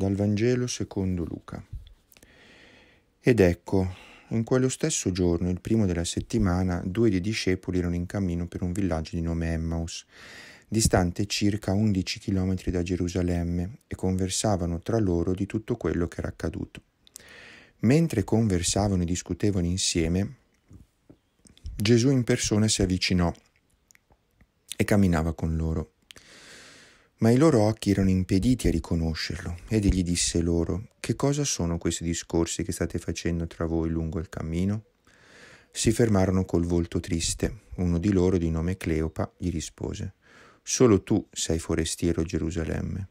dal Vangelo secondo Luca. Ed ecco, in quello stesso giorno, il primo della settimana, due dei discepoli erano in cammino per un villaggio di nome Emmaus, distante circa 11 km da Gerusalemme, e conversavano tra loro di tutto quello che era accaduto. Mentre conversavano e discutevano insieme, Gesù in persona si avvicinò e camminava con loro. Ma i loro occhi erano impediti a riconoscerlo, ed egli disse loro, Che cosa sono questi discorsi che state facendo tra voi lungo il cammino? Si fermarono col volto triste. Uno di loro, di nome Cleopa, gli rispose, Solo tu sei forestiero Gerusalemme.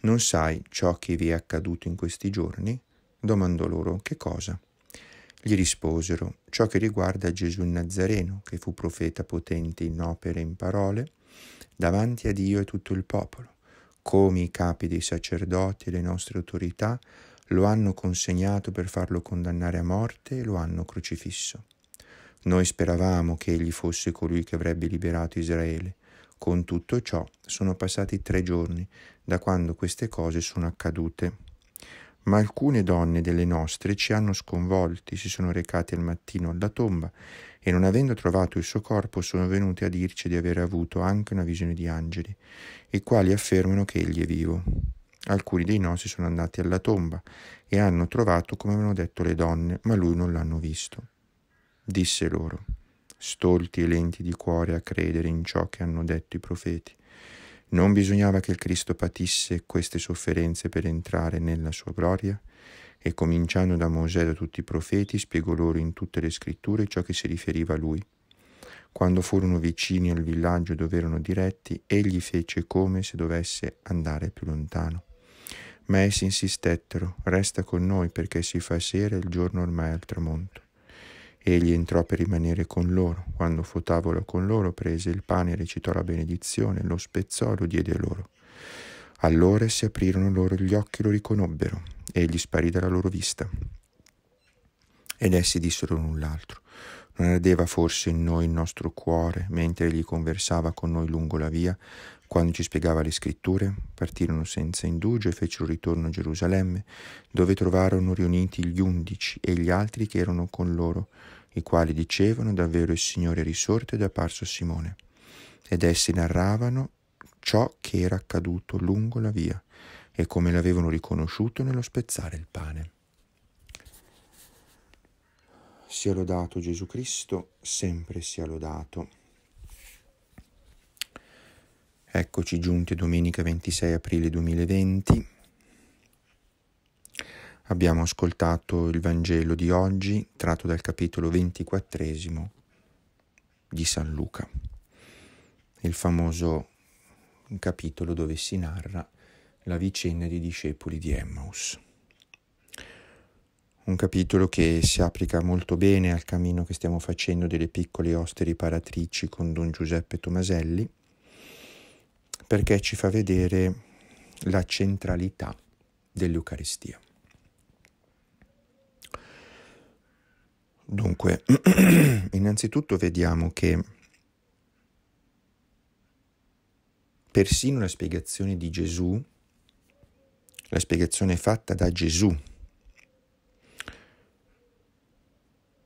Non sai ciò che vi è accaduto in questi giorni? Domandò loro, Che cosa? Gli risposero, Ciò che riguarda Gesù il Nazareno, che fu profeta potente in opere e in parole, davanti a Dio e tutto il popolo, come i capi dei sacerdoti e le nostre autorità lo hanno consegnato per farlo condannare a morte e lo hanno crocifisso. Noi speravamo che egli fosse colui che avrebbe liberato Israele. Con tutto ciò sono passati tre giorni da quando queste cose sono accadute ma alcune donne delle nostre ci hanno sconvolti, si sono recate al mattino alla tomba e non avendo trovato il suo corpo sono venute a dirci di aver avuto anche una visione di angeli, i quali affermano che egli è vivo. Alcuni dei nostri sono andati alla tomba e hanno trovato come avevano detto le donne, ma lui non l'hanno visto. Disse loro, stolti e lenti di cuore a credere in ciò che hanno detto i profeti. Non bisognava che il Cristo patisse queste sofferenze per entrare nella sua gloria? E cominciando da Mosè e da tutti i profeti, spiegò loro in tutte le scritture ciò che si riferiva a lui. Quando furono vicini al villaggio dove erano diretti, egli fece come se dovesse andare più lontano. Ma essi insistettero, resta con noi perché si fa sera e il giorno ormai è al tramonto. Egli entrò per rimanere con loro. Quando fu tavola con loro, prese il pane, recitò la benedizione, lo spezzò e lo diede loro. Allora si aprirono loro gli occhi e lo riconobbero. Egli sparì dalla loro vista. Ed essi dissero l'un l'altro. Non ardeva forse in noi il nostro cuore mentre egli conversava con noi lungo la via, quando ci spiegava le scritture? Partirono senza indugio e fecero ritorno a Gerusalemme, dove trovarono riuniti gli undici e gli altri che erano con loro i quali dicevano davvero il Signore risorto ed è apparso a Simone. Ed essi narravano ciò che era accaduto lungo la via e come l'avevano riconosciuto nello spezzare il pane. Sia lodato Gesù Cristo, sempre sia lodato. Eccoci giunti domenica 26 aprile 2020 Abbiamo ascoltato il Vangelo di oggi, tratto dal capitolo 24 di San Luca, il famoso capitolo dove si narra la vicenda dei discepoli di Emmaus. Un capitolo che si applica molto bene al cammino che stiamo facendo delle piccole oste riparatrici con Don Giuseppe Tomaselli, perché ci fa vedere la centralità dell'Eucaristia. Dunque, innanzitutto vediamo che persino la spiegazione di Gesù, la spiegazione fatta da Gesù,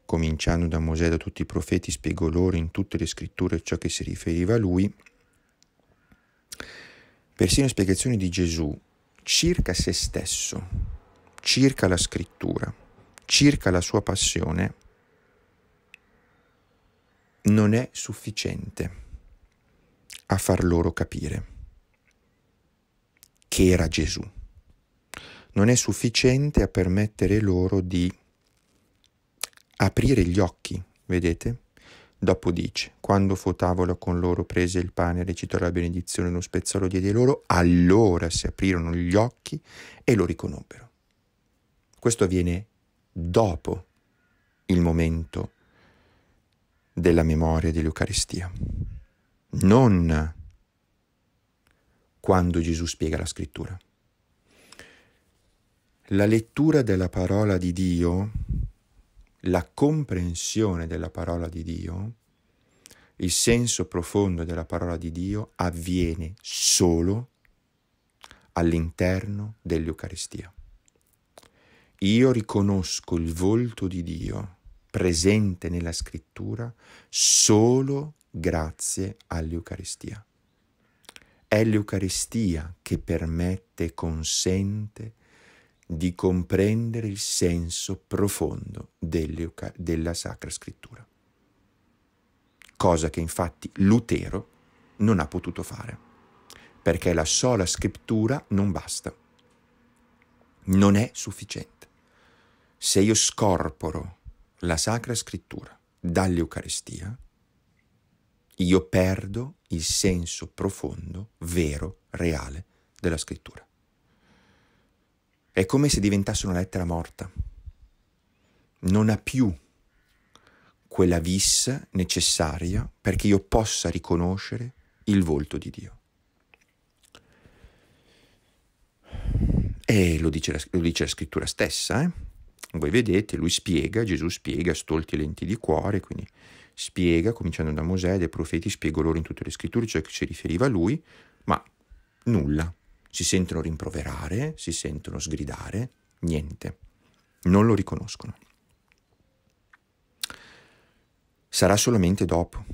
cominciando da Mosè, da tutti i profeti, spiegò loro in tutte le scritture ciò che si riferiva a lui, persino la spiegazione di Gesù circa se stesso, circa la scrittura, circa la sua passione, non è sufficiente a far loro capire che era Gesù. Non è sufficiente a permettere loro di aprire gli occhi, vedete? Dopo dice, quando fu tavola con loro, prese il pane, recitò la benedizione, lo spezzò, lo diede loro, allora si aprirono gli occhi e lo riconobbero. Questo avviene dopo il momento della memoria dell'Eucaristia, non quando Gesù spiega la scrittura. La lettura della parola di Dio, la comprensione della parola di Dio, il senso profondo della parola di Dio avviene solo all'interno dell'Eucaristia. Io riconosco il volto di Dio presente nella scrittura solo grazie all'Eucaristia. È l'Eucaristia che permette e consente di comprendere il senso profondo della Sacra Scrittura, cosa che infatti Lutero non ha potuto fare, perché la sola scrittura non basta, non è sufficiente. Se io scorporo la Sacra Scrittura dall'Eucaristia, io perdo il senso profondo, vero, reale della Scrittura. È come se diventasse una lettera morta. Non ha più quella vis necessaria perché io possa riconoscere il volto di Dio. E lo dice la, lo dice la scrittura stessa, eh? Voi vedete, lui spiega, Gesù spiega, stolti e lenti di cuore, quindi spiega, cominciando da Mosè, dai profeti, spiego loro in tutte le scritture, cioè che si riferiva a lui, ma nulla. Si sentono rimproverare, si sentono sgridare, niente. Non lo riconoscono. Sarà solamente dopo.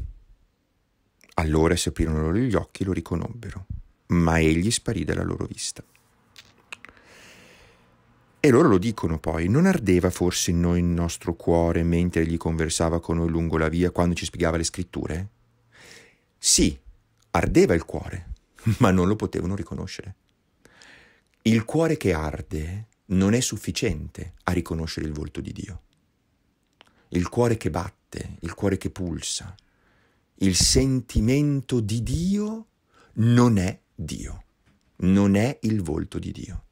Allora si aprirono loro gli occhi e lo riconobbero, ma egli sparì dalla loro vista. E loro lo dicono poi, non ardeva forse in noi il nostro cuore mentre egli conversava con noi lungo la via quando ci spiegava le scritture? Sì, ardeva il cuore, ma non lo potevano riconoscere. Il cuore che arde non è sufficiente a riconoscere il volto di Dio. Il cuore che batte, il cuore che pulsa, il sentimento di Dio non è Dio, non è il volto di Dio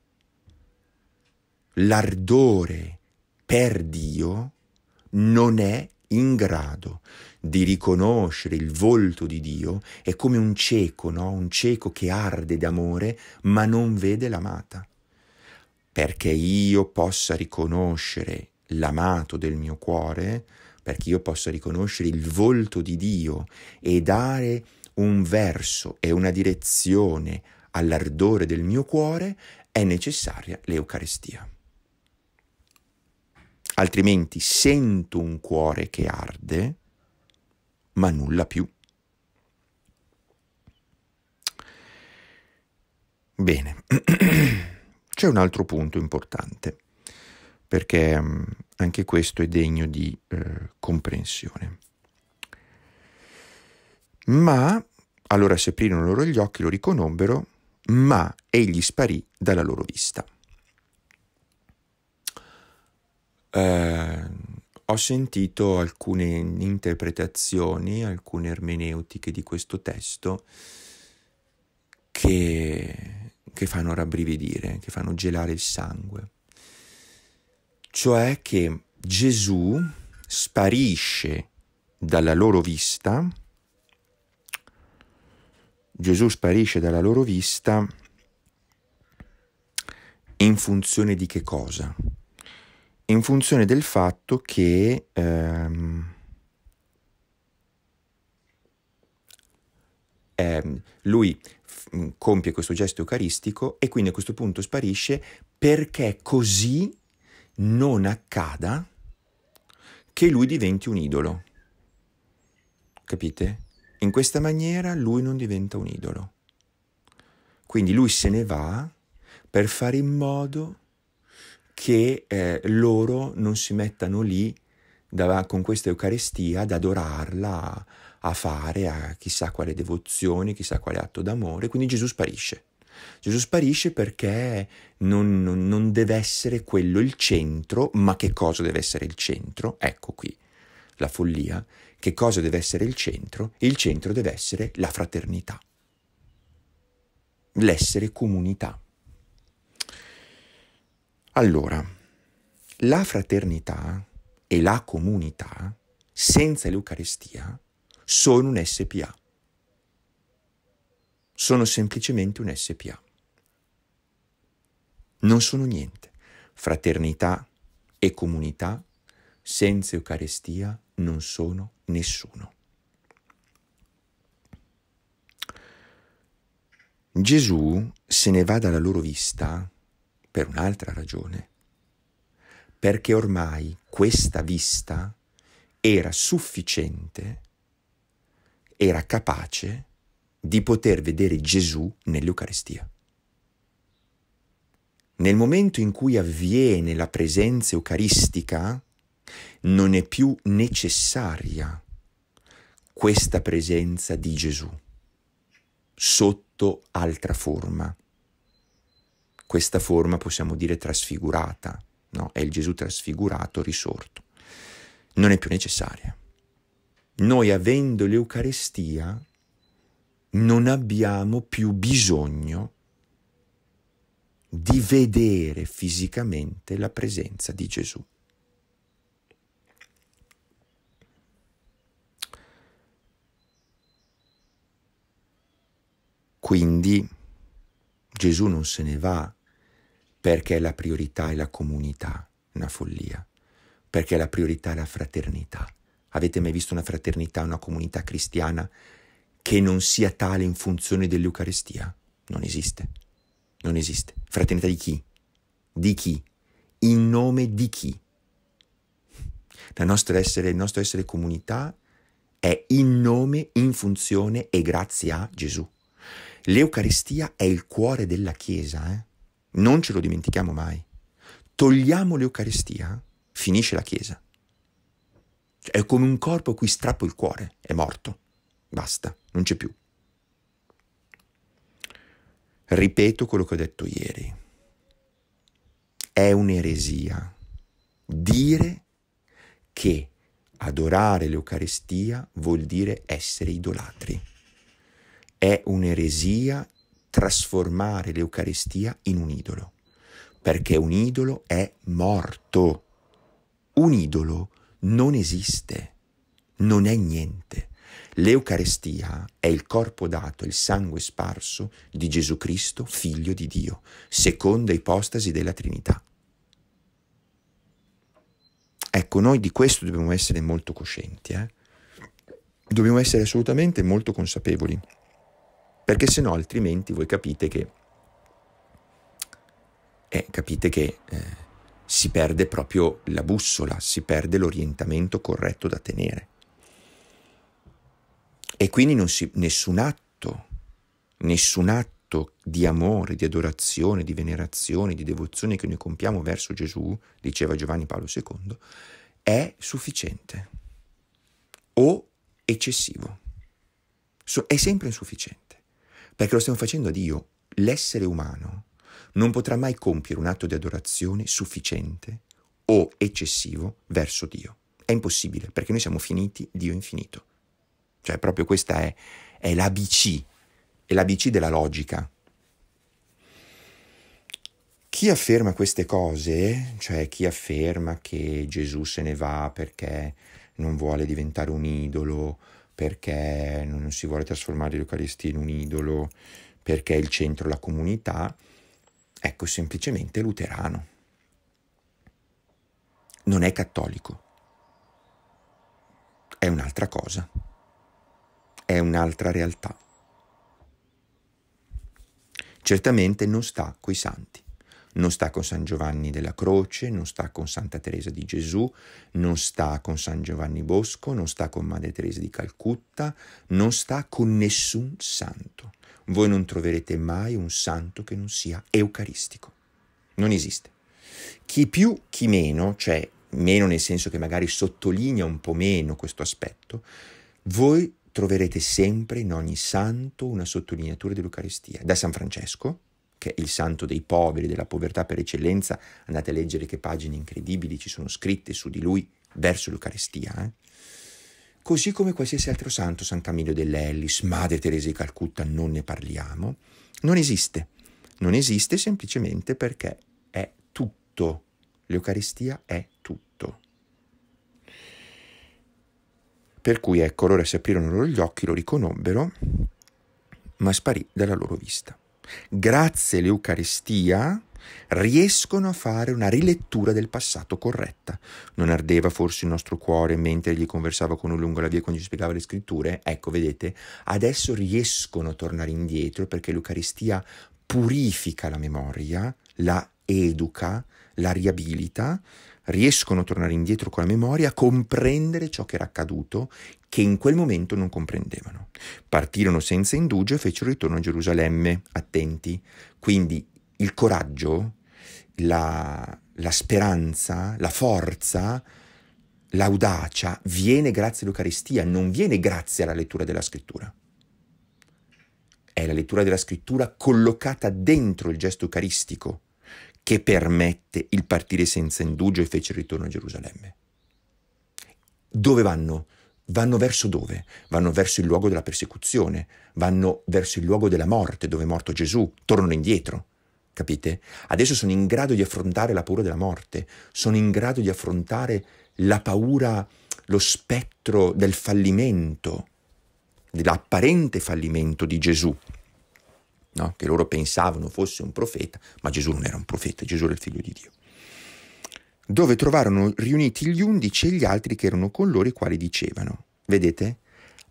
l'ardore per Dio non è in grado di riconoscere il volto di Dio è come un cieco, no? un cieco che arde d'amore ma non vede l'amata. Perché io possa riconoscere l'amato del mio cuore, perché io possa riconoscere il volto di Dio e dare un verso e una direzione all'ardore del mio cuore, è necessaria l'Eucaristia altrimenti sento un cuore che arde, ma nulla più. Bene, c'è un altro punto importante, perché mm, anche questo è degno di eh, comprensione. Ma, allora si aprirono loro gli occhi, lo riconobbero, ma egli sparì dalla loro vista. eh, ho sentito alcune interpretazioni, alcune ermeneutiche di questo testo che, che fanno rabbrividire, che fanno gelare il sangue. Cioè che Gesù sparisce dalla loro vista, Gesù sparisce dalla loro vista in funzione di che cosa? in funzione del fatto che ehm, ehm, lui f- mm, compie questo gesto eucaristico e quindi a questo punto sparisce perché così non accada che lui diventi un idolo. Capite? In questa maniera lui non diventa un idolo. Quindi lui se ne va per fare in modo che eh, loro non si mettano lì da, con questa Eucaristia ad adorarla, a, a fare a chissà quale devozione, chissà quale atto d'amore, quindi Gesù sparisce. Gesù sparisce perché non, non, non, deve essere quello il centro, ma che cosa deve essere il centro? Ecco qui la follia. Che cosa deve essere il centro? Il centro deve essere la fraternità, l'essere comunità. Allora, la fraternità e la comunità senza l'Eucarestia sono un SPA. Sono semplicemente un SPA. Non sono niente. Fraternità e comunità senza Eucarestia non sono nessuno. Gesù se ne va dalla loro vista per un'altra ragione, perché ormai questa vista era sufficiente, era capace di poter vedere Gesù nell'Eucaristia. Nel momento in cui avviene la presenza eucaristica, non è più necessaria questa presenza di Gesù sotto altra forma questa forma possiamo dire trasfigurata, no? è il Gesù trasfigurato, risorto, non è più necessaria. Noi avendo l'Eucarestia non abbiamo più bisogno di vedere fisicamente la presenza di Gesù. Quindi Gesù non se ne va perché la priorità è la comunità, una follia, perché la priorità è la fraternità. Avete mai visto una fraternità, una comunità cristiana che non sia tale in funzione dell'Eucaristia? Non esiste. Non esiste. Fraternità di chi? Di chi? In nome di chi? Essere, il nostro essere comunità è in nome, in funzione e grazie a Gesù. L'Eucaristia è il cuore della Chiesa, eh? Non ce lo dimentichiamo mai. Togliamo l'Eucarestia, finisce la Chiesa. È come un corpo a cui strappo il cuore, è morto. Basta, non c'è più. Ripeto quello che ho detto ieri. È un'eresia dire che adorare l'Eucarestia vuol dire essere idolatri. È un'eresia trasformare l'Eucaristia in un idolo, perché un idolo è morto. Un idolo non esiste, non è niente. L'Eucaristia è il corpo dato, il sangue sparso di Gesù Cristo, figlio di Dio, seconda ipostasi della Trinità. Ecco, noi di questo dobbiamo essere molto coscienti, eh? dobbiamo essere assolutamente molto consapevoli perché se no altrimenti voi capite che, eh, capite che eh, si perde proprio la bussola, si perde l'orientamento corretto da tenere. E quindi si, nessun atto, nessun atto di amore, di adorazione, di venerazione, di devozione che noi compiamo verso Gesù, diceva Giovanni Paolo II, è sufficiente o eccessivo. So, è sempre insufficiente perché lo stiamo facendo a Dio. L'essere umano non potrà mai compiere un atto di adorazione sufficiente o eccessivo verso Dio. È impossibile, perché noi siamo finiti, Dio infinito. Cioè, proprio questa è, è l'ABC, è l'ABC della logica. Chi afferma queste cose, cioè chi afferma che Gesù se ne va perché non vuole diventare un idolo, perché non si vuole trasformare l'Eucaristia in un idolo, perché è il centro la comunità, ecco semplicemente luterano. Non è cattolico. È un'altra cosa. È un'altra realtà. Certamente non sta coi santi non sta con San Giovanni della Croce, non sta con Santa Teresa di Gesù, non sta con San Giovanni Bosco, non sta con Madre Teresa di Calcutta, non sta con nessun santo. Voi non troverete mai un santo che non sia eucaristico. Non esiste. Chi più, chi meno, cioè meno nel senso che magari sottolinea un po' meno questo aspetto, voi troverete sempre in ogni santo una sottolineatura dell'Eucaristia, da San Francesco che è il santo dei poveri, della povertà per eccellenza, andate a leggere che pagine incredibili ci sono scritte su di lui verso l'Eucaristia, eh? così come qualsiasi altro santo, San Camillo dell'Ellis, Madre Teresa di Calcutta, non ne parliamo, non esiste. Non esiste semplicemente perché è tutto. L'Eucaristia è tutto. Per cui ecco, allora si aprirono loro gli occhi, lo riconobbero, ma sparì dalla loro vista grazie all'Eucaristia, riescono a fare una rilettura del passato corretta. Non ardeva forse il nostro cuore mentre gli conversava con un lungo la via quando gli spiegava le scritture? Ecco, vedete, adesso riescono a tornare indietro perché l'Eucaristia purifica la memoria, la educa, la riabilita, riescono a tornare indietro con la memoria, a comprendere ciò che era accaduto, che in quel momento non comprendevano. Partirono senza indugio e fecero ritorno a Gerusalemme, attenti. Quindi il coraggio, la, la speranza, la forza, l'audacia viene grazie all'Eucaristia, non viene grazie alla lettura della scrittura. È la lettura della scrittura collocata dentro il gesto eucaristico che permette il partire senza indugio e fece il ritorno a Gerusalemme. Dove vanno? Vanno verso dove? Vanno verso il luogo della persecuzione, vanno verso il luogo della morte, dove è morto Gesù, tornano indietro. Capite? Adesso sono in grado di affrontare la paura della morte, sono in grado di affrontare la paura, lo spettro del fallimento, dell'apparente fallimento di Gesù no? che loro pensavano fosse un profeta, ma Gesù non era un profeta, Gesù era il figlio di Dio. Dove trovarono riuniti gli undici e gli altri che erano con loro, i quali dicevano, vedete,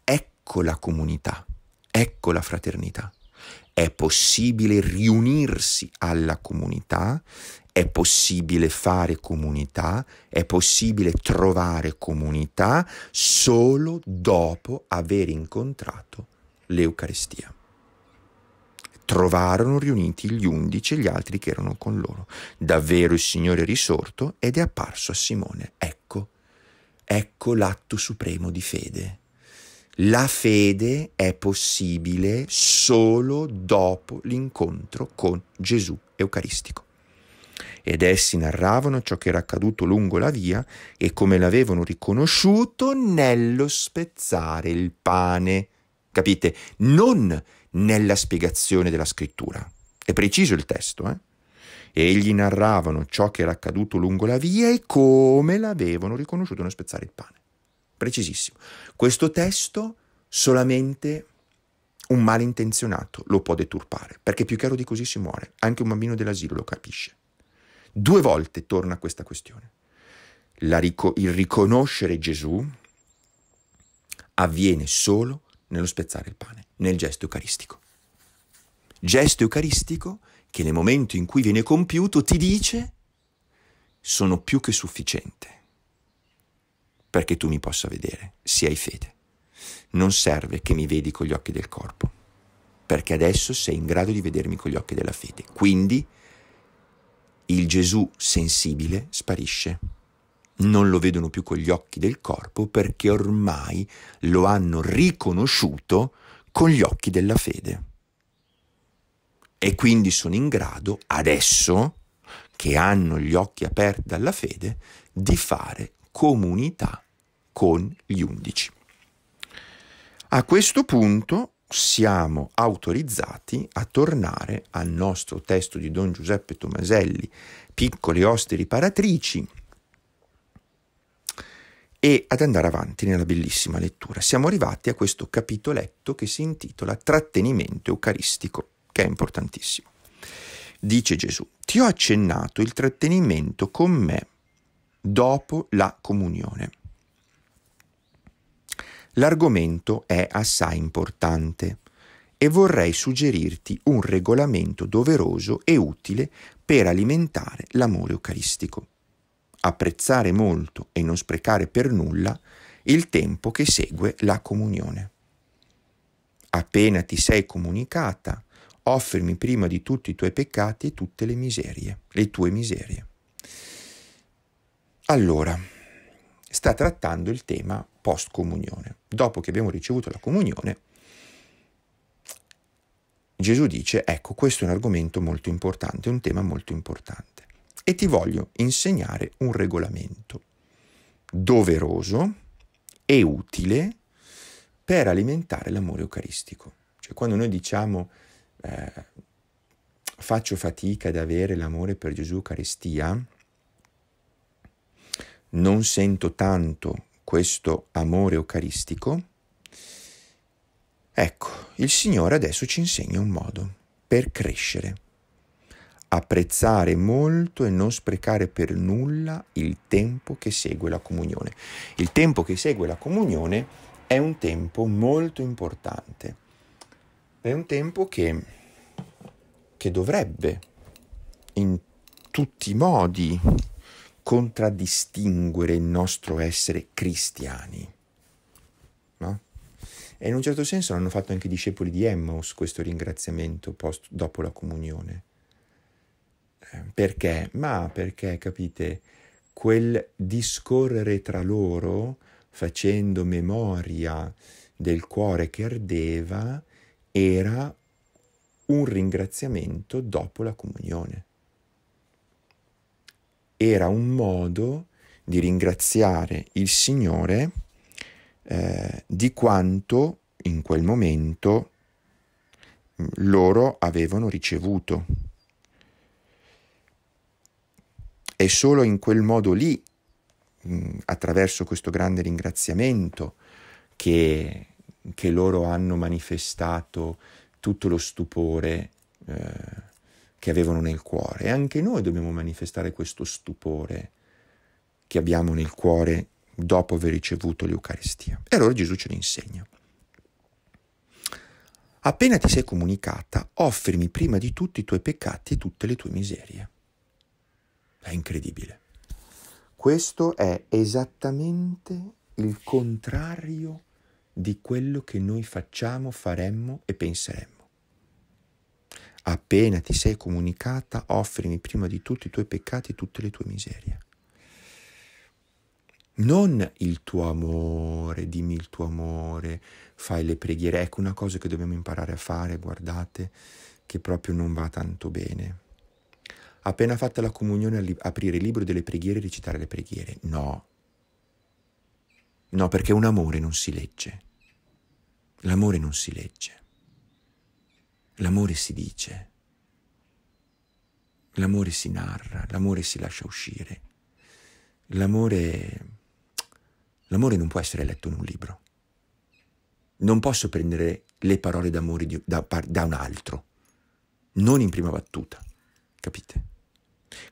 ecco la comunità, ecco la fraternità. È possibile riunirsi alla comunità, è possibile fare comunità, è possibile trovare comunità solo dopo aver incontrato l'Eucaristia trovarono riuniti gli undici e gli altri che erano con loro. Davvero il Signore è risorto ed è apparso a Simone. Ecco, ecco l'atto supremo di fede. La fede è possibile solo dopo l'incontro con Gesù Eucaristico. Ed essi narravano ciò che era accaduto lungo la via e come l'avevano riconosciuto nello spezzare il pane. Capite? Non nella spiegazione della scrittura. È preciso il testo, eh? Egli narravano ciò che era accaduto lungo la via e come l'avevano riconosciuto nel spezzare il pane. Precisissimo. Questo testo solamente un malintenzionato lo può deturpare, perché più chiaro di così si muore. Anche un bambino dell'asilo lo capisce. Due volte torna a questa questione. Rico- il riconoscere Gesù avviene solo nello spezzare il pane nel gesto eucaristico. Gesto eucaristico che nel momento in cui viene compiuto ti dice sono più che sufficiente perché tu mi possa vedere, se hai fede. Non serve che mi vedi con gli occhi del corpo, perché adesso sei in grado di vedermi con gli occhi della fede. Quindi il Gesù sensibile sparisce. Non lo vedono più con gli occhi del corpo perché ormai lo hanno riconosciuto con gli occhi della fede. E quindi sono in grado, adesso che hanno gli occhi aperti alla fede, di fare comunità con gli undici. A questo punto siamo autorizzati a tornare al nostro testo di Don Giuseppe Tomaselli, piccole oste riparatrici, e ad andare avanti nella bellissima lettura. Siamo arrivati a questo capitoletto che si intitola Trattenimento Eucaristico, che è importantissimo. Dice Gesù, ti ho accennato il trattenimento con me dopo la comunione. L'argomento è assai importante e vorrei suggerirti un regolamento doveroso e utile per alimentare l'amore eucaristico apprezzare molto e non sprecare per nulla il tempo che segue la comunione. Appena ti sei comunicata, offrimi prima di tutti i tuoi peccati e tutte le miserie, le tue miserie. Allora, sta trattando il tema post-comunione. Dopo che abbiamo ricevuto la comunione, Gesù dice, ecco, questo è un argomento molto importante, un tema molto importante e ti voglio insegnare un regolamento doveroso e utile per alimentare l'amore eucaristico. Cioè quando noi diciamo eh, faccio fatica ad avere l'amore per Gesù Eucaristia, non sento tanto questo amore eucaristico, ecco, il Signore adesso ci insegna un modo per crescere apprezzare molto e non sprecare per nulla il tempo che segue la comunione. Il tempo che segue la comunione è un tempo molto importante, è un tempo che, che dovrebbe in tutti i modi contraddistinguere il nostro essere cristiani. No? E in un certo senso l'hanno fatto anche i discepoli di Emmaus questo ringraziamento post- dopo la comunione. Perché? Ma perché, capite, quel discorrere tra loro, facendo memoria del cuore che ardeva, era un ringraziamento dopo la comunione. Era un modo di ringraziare il Signore eh, di quanto in quel momento loro avevano ricevuto. È solo in quel modo lì, mm, attraverso questo grande ringraziamento, che, che, loro hanno manifestato tutto lo stupore eh, che avevano nel cuore. E anche noi dobbiamo manifestare questo stupore che abbiamo nel cuore dopo aver ricevuto l'Eucaristia. E allora Gesù ce lo insegna. Appena ti sei comunicata, offrimi prima di tutti i tuoi peccati e tutte le tue miserie. È incredibile. Questo è esattamente il contrario di quello che noi facciamo, faremmo e penseremmo. Appena ti sei comunicata, offrimi prima di tutto i tuoi peccati e tutte le tue miserie. Non il tuo amore, dimmi il tuo amore, fai le preghiere. Ecco una cosa che dobbiamo imparare a fare, guardate, che proprio non va tanto bene appena fatta la comunione aprire il libro delle preghiere e recitare le preghiere. No. No, perché un amore non si legge. L'amore non si legge. L'amore si dice. L'amore si narra, l'amore si lascia uscire. L'amore... L'amore non può essere letto in un libro. Non posso prendere le parole d'amore da, da un altro, non in prima battuta, capite?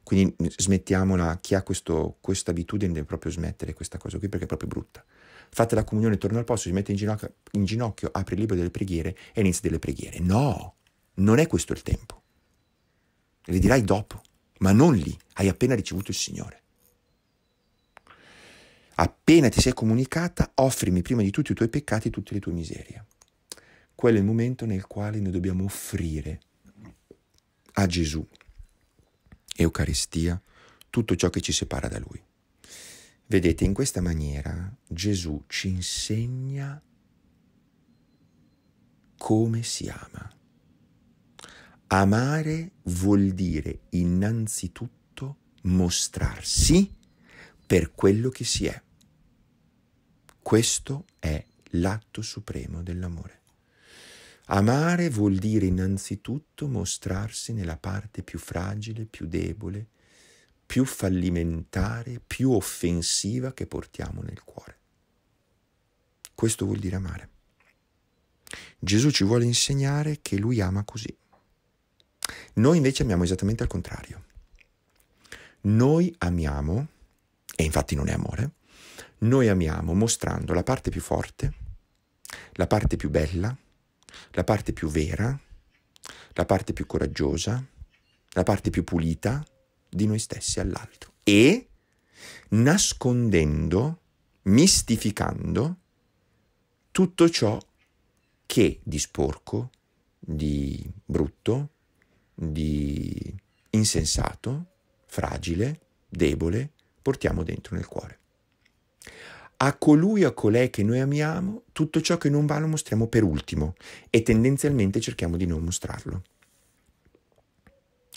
Quindi smettiamola, chi ha questa abitudine deve proprio smettere questa cosa qui perché è proprio brutta. Fate la comunione, torna al posto, si mette in ginocchio, in ginocchio apre il libro delle preghiere e inizia delle preghiere. No, non è questo il tempo. Le dirai dopo, ma non lì, hai appena ricevuto il Signore. Appena ti sei comunicata, offrimi prima di tutti i tuoi peccati e tutte le tue miserie. Quello è il momento nel quale noi dobbiamo offrire a Gesù Eucaristia, tutto ciò che ci separa da Lui. Vedete, in questa maniera Gesù ci insegna come si ama. Amare vuol dire innanzitutto mostrarsi per quello che si è. Questo è l'atto supremo dell'amore. Amare vuol dire innanzitutto mostrarsi nella parte più fragile, più debole, più fallimentare, più offensiva che portiamo nel cuore. Questo vuol dire amare. Gesù ci vuole insegnare che lui ama così. Noi invece amiamo esattamente al contrario. Noi amiamo, e infatti non è amore, noi amiamo mostrando la parte più forte, la parte più bella, la parte più vera, la parte più coraggiosa, la parte più pulita di noi stessi all'altro. E nascondendo, mistificando tutto ciò che di sporco, di brutto, di insensato, fragile, debole portiamo dentro nel cuore a colui o a colei che noi amiamo, tutto ciò che non va lo mostriamo per ultimo e tendenzialmente cerchiamo di non mostrarlo.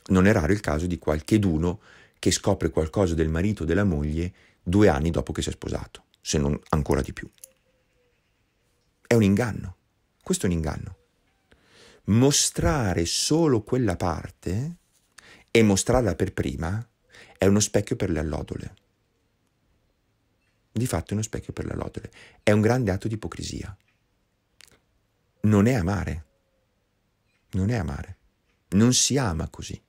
Non è raro il caso di qualcheduno che scopre qualcosa del marito o della moglie due anni dopo che si è sposato, se non ancora di più. È un inganno, questo è un inganno. Mostrare solo quella parte e mostrarla per prima è uno specchio per le allodole di fatto è uno specchio per la lodole. È un grande atto di ipocrisia. Non è amare. Non è amare. Non si ama così.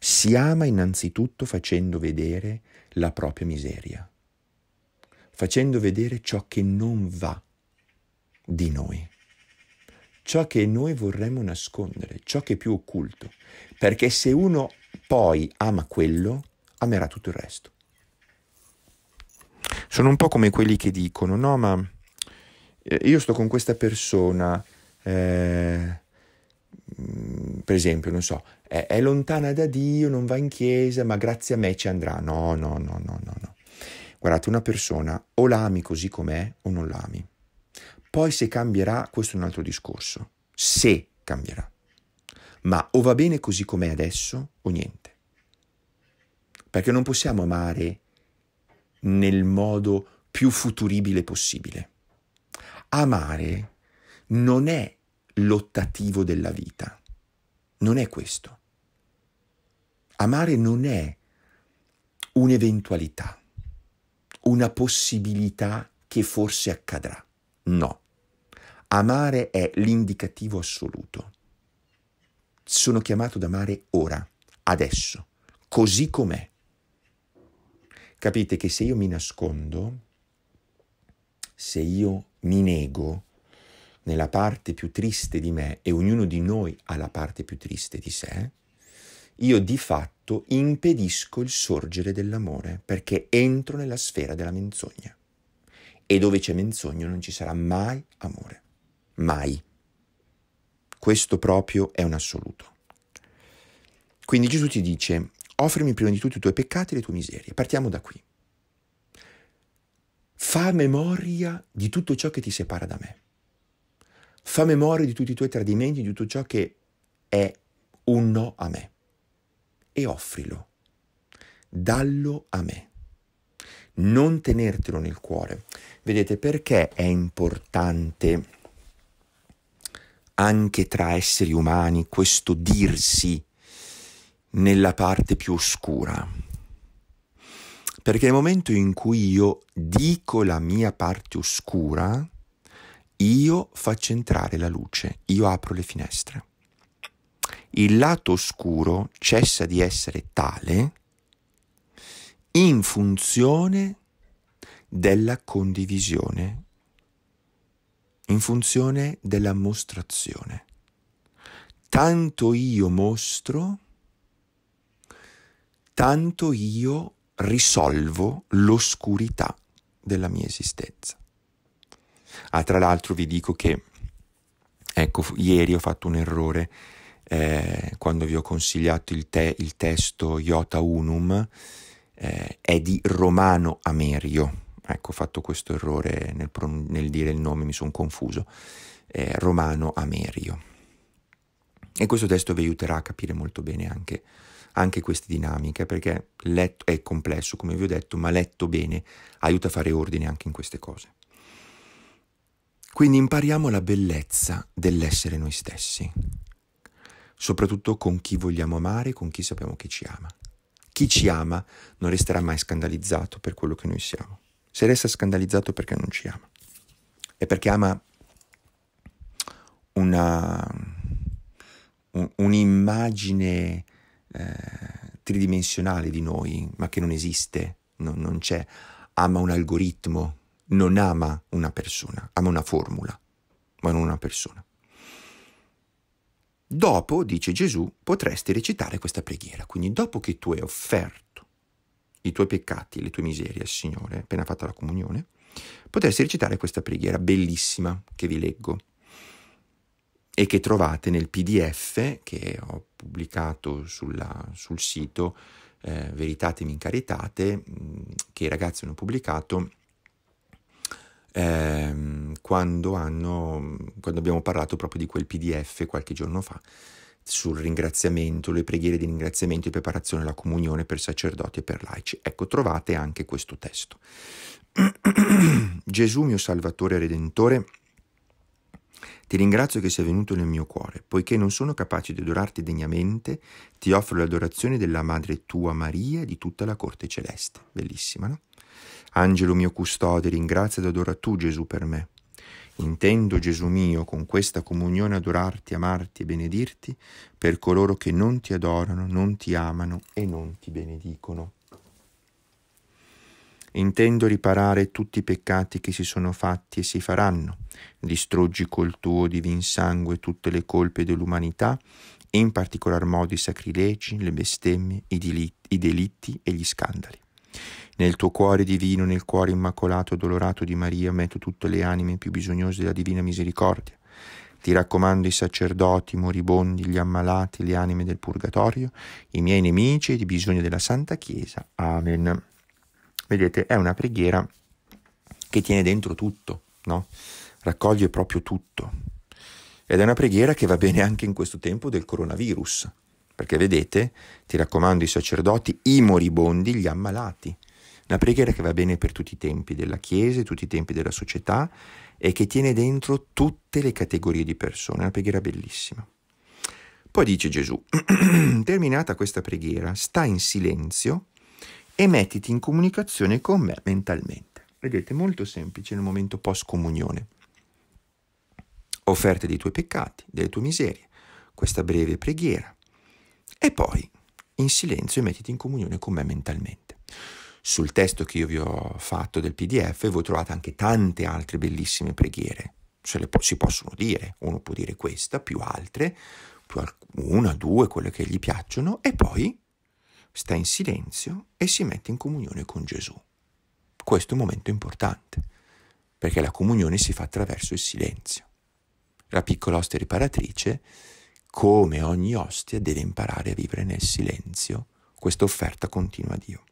Si ama innanzitutto facendo vedere la propria miseria, facendo vedere ciò che non va di noi, ciò che noi vorremmo nascondere, ciò che è più occulto, perché se uno poi ama quello, amerà tutto il resto. Sono un po' come quelli che dicono, no, ma eh, io sto con questa persona, eh, mm, per esempio, non so, è, è, lontana da Dio, non va in chiesa, ma grazie a me ci andrà. No, no, no, no, no, no. Guardate, una persona o l'ami così com'è o non l'ami. Poi se cambierà, questo è un altro discorso. Se cambierà. Ma o va bene così com'è adesso o niente. Perché non possiamo amare nel modo più futuribile possibile. Amare non è l'ottativo della vita, non è questo. Amare non è un'eventualità, una possibilità che forse accadrà, no. Amare è l'indicativo assoluto. Sono chiamato ad amare ora, adesso, così com'è Capite che se io mi nascondo, se io mi nego nella parte più triste di me e ognuno di noi ha la parte più triste di sé, io di fatto impedisco il sorgere dell'amore perché entro nella sfera della menzogna. E dove c'è menzogna non ci sarà mai amore. Mai. Questo proprio è un assoluto. Quindi Gesù ti dice, Offrimi prima di tutto i tuoi peccati e le tue miserie. Partiamo da qui. Fa memoria di tutto ciò che ti separa da me. Fa memoria di tutti i tuoi tradimenti, di tutto ciò che è un no a me. E offrilo. Dallo a me. Non tenertelo nel cuore. Vedete perché è importante anche tra esseri umani questo dirsi nella parte più oscura. Perché nel momento in cui io dico la mia parte oscura, io faccio entrare la luce, io apro le finestre. Il lato oscuro cessa di essere tale in funzione della condivisione, in funzione della mostrazione. Tanto io mostro, tanto io risolvo l'oscurità della mia esistenza. Ah, tra l'altro vi dico che, ecco, ieri ho fatto un errore eh, quando vi ho consigliato il, te, il testo Iota Unum, eh, è di Romano Amerio. Ecco, ho fatto questo errore nel, nel dire il nome, mi sono confuso. Eh, Romano Amerio. E questo testo vi aiuterà a capire molto bene anche anche queste dinamiche, perché letto, è complesso, come vi ho detto, ma letto bene aiuta a fare ordine anche in queste cose. Quindi impariamo la bellezza dell'essere noi stessi, soprattutto con chi vogliamo amare, con chi sappiamo che ci ama. Chi ci ama non resterà mai scandalizzato per quello che noi siamo. Se resta scandalizzato perché non ci ama. È perché ama una, un, un'immagine eh, tridimensionale di noi, ma che non esiste, no, non c'è. Ama un algoritmo, non ama una persona, ama una formula, ma non una persona. Dopo, dice Gesù, potresti recitare questa preghiera. Quindi dopo che tu hai offerto i tuoi peccati, le tue miserie al Signore, appena fatta la comunione, potresti recitare questa preghiera bellissima che vi leggo e che trovate nel PDF che ho pubblicato sulla, sul sito eh, Veritatemi Incaritate, che i ragazzi hanno pubblicato eh, quando, hanno, quando abbiamo parlato proprio di quel PDF qualche giorno fa sul ringraziamento, le preghiere di ringraziamento e preparazione alla comunione per sacerdoti e per laici. Ecco, trovate anche questo testo. Gesù mio Salvatore e Redentore, ti ringrazio che sei venuto nel mio cuore, poiché non sono capace di adorarti degnamente, ti offro l'adorazione della Madre tua Maria e di tutta la corte celeste. Bellissima, no? Angelo mio custode, ringrazia ed adora tu Gesù per me. Intendo, Gesù mio, con questa comunione adorarti, amarti e benedirti per coloro che non ti adorano, non ti amano e non ti benedicono intendo riparare tutti i peccati che si sono fatti e si faranno. Distruggi col tuo divin sangue tutte le colpe dell'umanità, in particolar modo i sacrilegi, le bestemmie, i, dilitti, i delitti e gli scandali. Nel tuo cuore divino, nel cuore immacolato e dolorato di Maria, metto tutte le anime più bisognose della divina misericordia. Ti raccomando i sacerdoti, i moribondi, gli ammalati, le anime del purgatorio, i miei nemici e i bisogni della Santa Chiesa. Amen. Vedete, è una preghiera che tiene dentro tutto, no? Raccoglie proprio tutto. Ed è una preghiera che va bene anche in questo tempo del coronavirus, perché vedete, ti raccomando i sacerdoti, i moribondi, gli ammalati. Una preghiera che va bene per tutti i tempi della Chiesa, tutti i tempi della società e che tiene dentro tutte le categorie di persone. Una preghiera bellissima. Poi dice Gesù, terminata questa preghiera, sta in silenzio e mettiti in comunicazione con me mentalmente. Vedete, molto semplice nel momento post-comunione. Offerta dei tuoi peccati, delle tue miserie, questa breve preghiera e poi in silenzio mettiti in comunione con me mentalmente. Sul testo che io vi ho fatto del PDF voi trovate anche tante altre bellissime preghiere, se le po- si possono dire, uno può dire questa, più altre, più alc- una, due, quelle che gli piacciono e poi sta in silenzio e si mette in comunione con Gesù. Questo è un momento importante, perché la comunione si fa attraverso il silenzio. La piccola ostia riparatrice, come ogni ostia, deve imparare a vivere nel silenzio, questa offerta continua a Dio.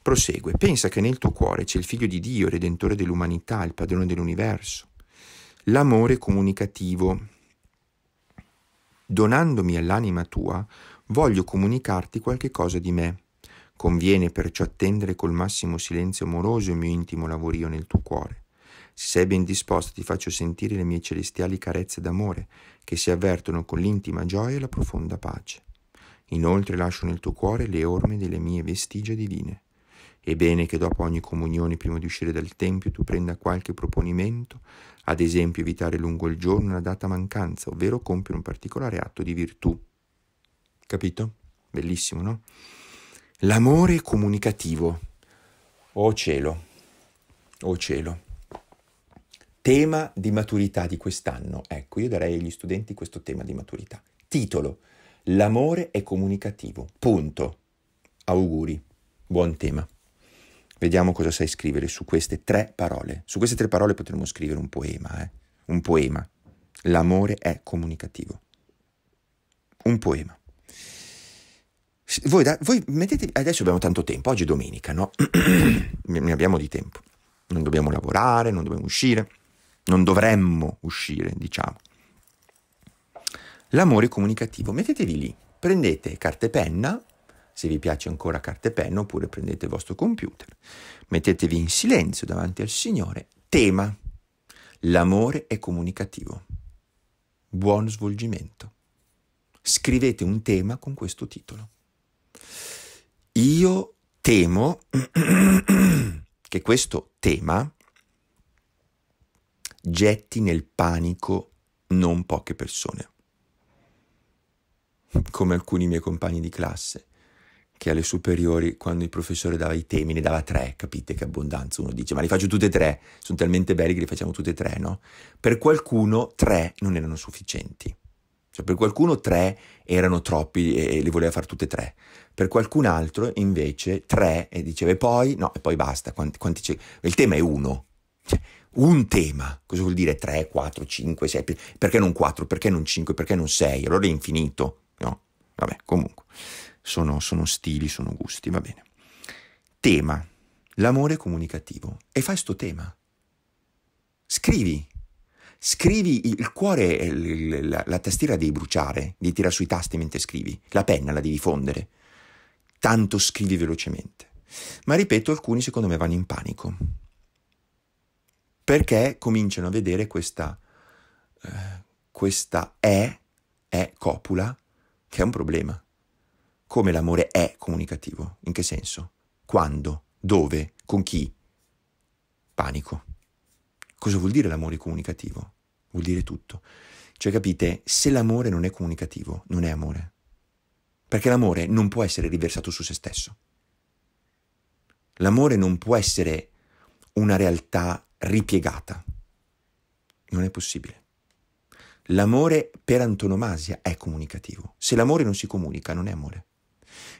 Prosegue, pensa che nel tuo cuore c'è il figlio di Dio, redentore dell'umanità, il padrone dell'universo. L'amore comunicativo. Donandomi all'anima tua, voglio comunicarti qualche cosa di me. Conviene perciò attendere col massimo silenzio amoroso il mio intimo lavorio nel tuo cuore. Se sei ben disposto ti faccio sentire le mie celestiali carezze d'amore, che si avvertono con l'intima gioia e la profonda pace. Inoltre lascio nel tuo cuore le orme delle mie vestigia divine. È bene che dopo ogni comunione, prima di uscire dal Tempio, tu prenda qualche proponimento, ad esempio evitare lungo il giorno una data mancanza, ovvero compiere un particolare atto di virtù Capito? Bellissimo, no? L'amore comunicativo. Oh cielo, oh cielo. Tema di maturità di quest'anno. Ecco, io darei agli studenti questo tema di maturità. Titolo. L'amore è comunicativo. Punto. Auguri. Buon tema. Vediamo cosa sai scrivere su queste tre parole. Su queste tre parole potremmo scrivere un poema, eh? Un poema. L'amore è comunicativo. Un poema. Voi, da, voi mettete, adesso abbiamo tanto tempo, oggi è domenica, no? ne abbiamo di tempo. Non dobbiamo lavorare, non dobbiamo uscire, non dovremmo uscire, diciamo. L'amore comunicativo, mettetevi lì, prendete carta e penna, se vi piace ancora carta e penna, oppure prendete il vostro computer, mettetevi in silenzio davanti al Signore. Tema, l'amore è comunicativo. Buon svolgimento. Scrivete un tema con questo titolo. Io temo che questo tema getti nel panico non poche persone, come alcuni miei compagni di classe che alle superiori, quando il professore dava i temi, ne dava tre, capite che abbondanza, uno dice, ma li faccio tutte e tre, sono talmente belli che li facciamo tutte e tre, no? Per qualcuno tre non erano sufficienti. Cioè, per qualcuno tre erano troppi e li voleva fare tutte e tre. Per qualcun altro invece tre e diceva e poi no, e poi basta. Quanti, quanti c'è? Il tema è uno. Cioè, un tema, cosa vuol dire tre, quattro, cinque, sei? Perché non quattro? Perché non cinque? Perché non sei? Allora è infinito, no? Vabbè, comunque, sono, sono stili, sono gusti, va bene. Tema, l'amore comunicativo. E fai sto tema. Scrivi, Scrivi, il cuore è la, la tastiera devi bruciare, devi tirare sui tasti mentre scrivi, la penna la devi fondere, tanto scrivi velocemente. Ma ripeto, alcuni secondo me vanno in panico, perché cominciano a vedere questa, eh, questa è, è copula, che è un problema. Come l'amore è comunicativo? In che senso? Quando? Dove? Con chi? Panico. Cosa vuol dire l'amore comunicativo? Vuol dire tutto. Cioè capite, se l'amore non è comunicativo, non è amore. Perché l'amore non può essere riversato su se stesso. L'amore non può essere una realtà ripiegata. Non è possibile. L'amore per antonomasia è comunicativo. Se l'amore non si comunica, non è amore.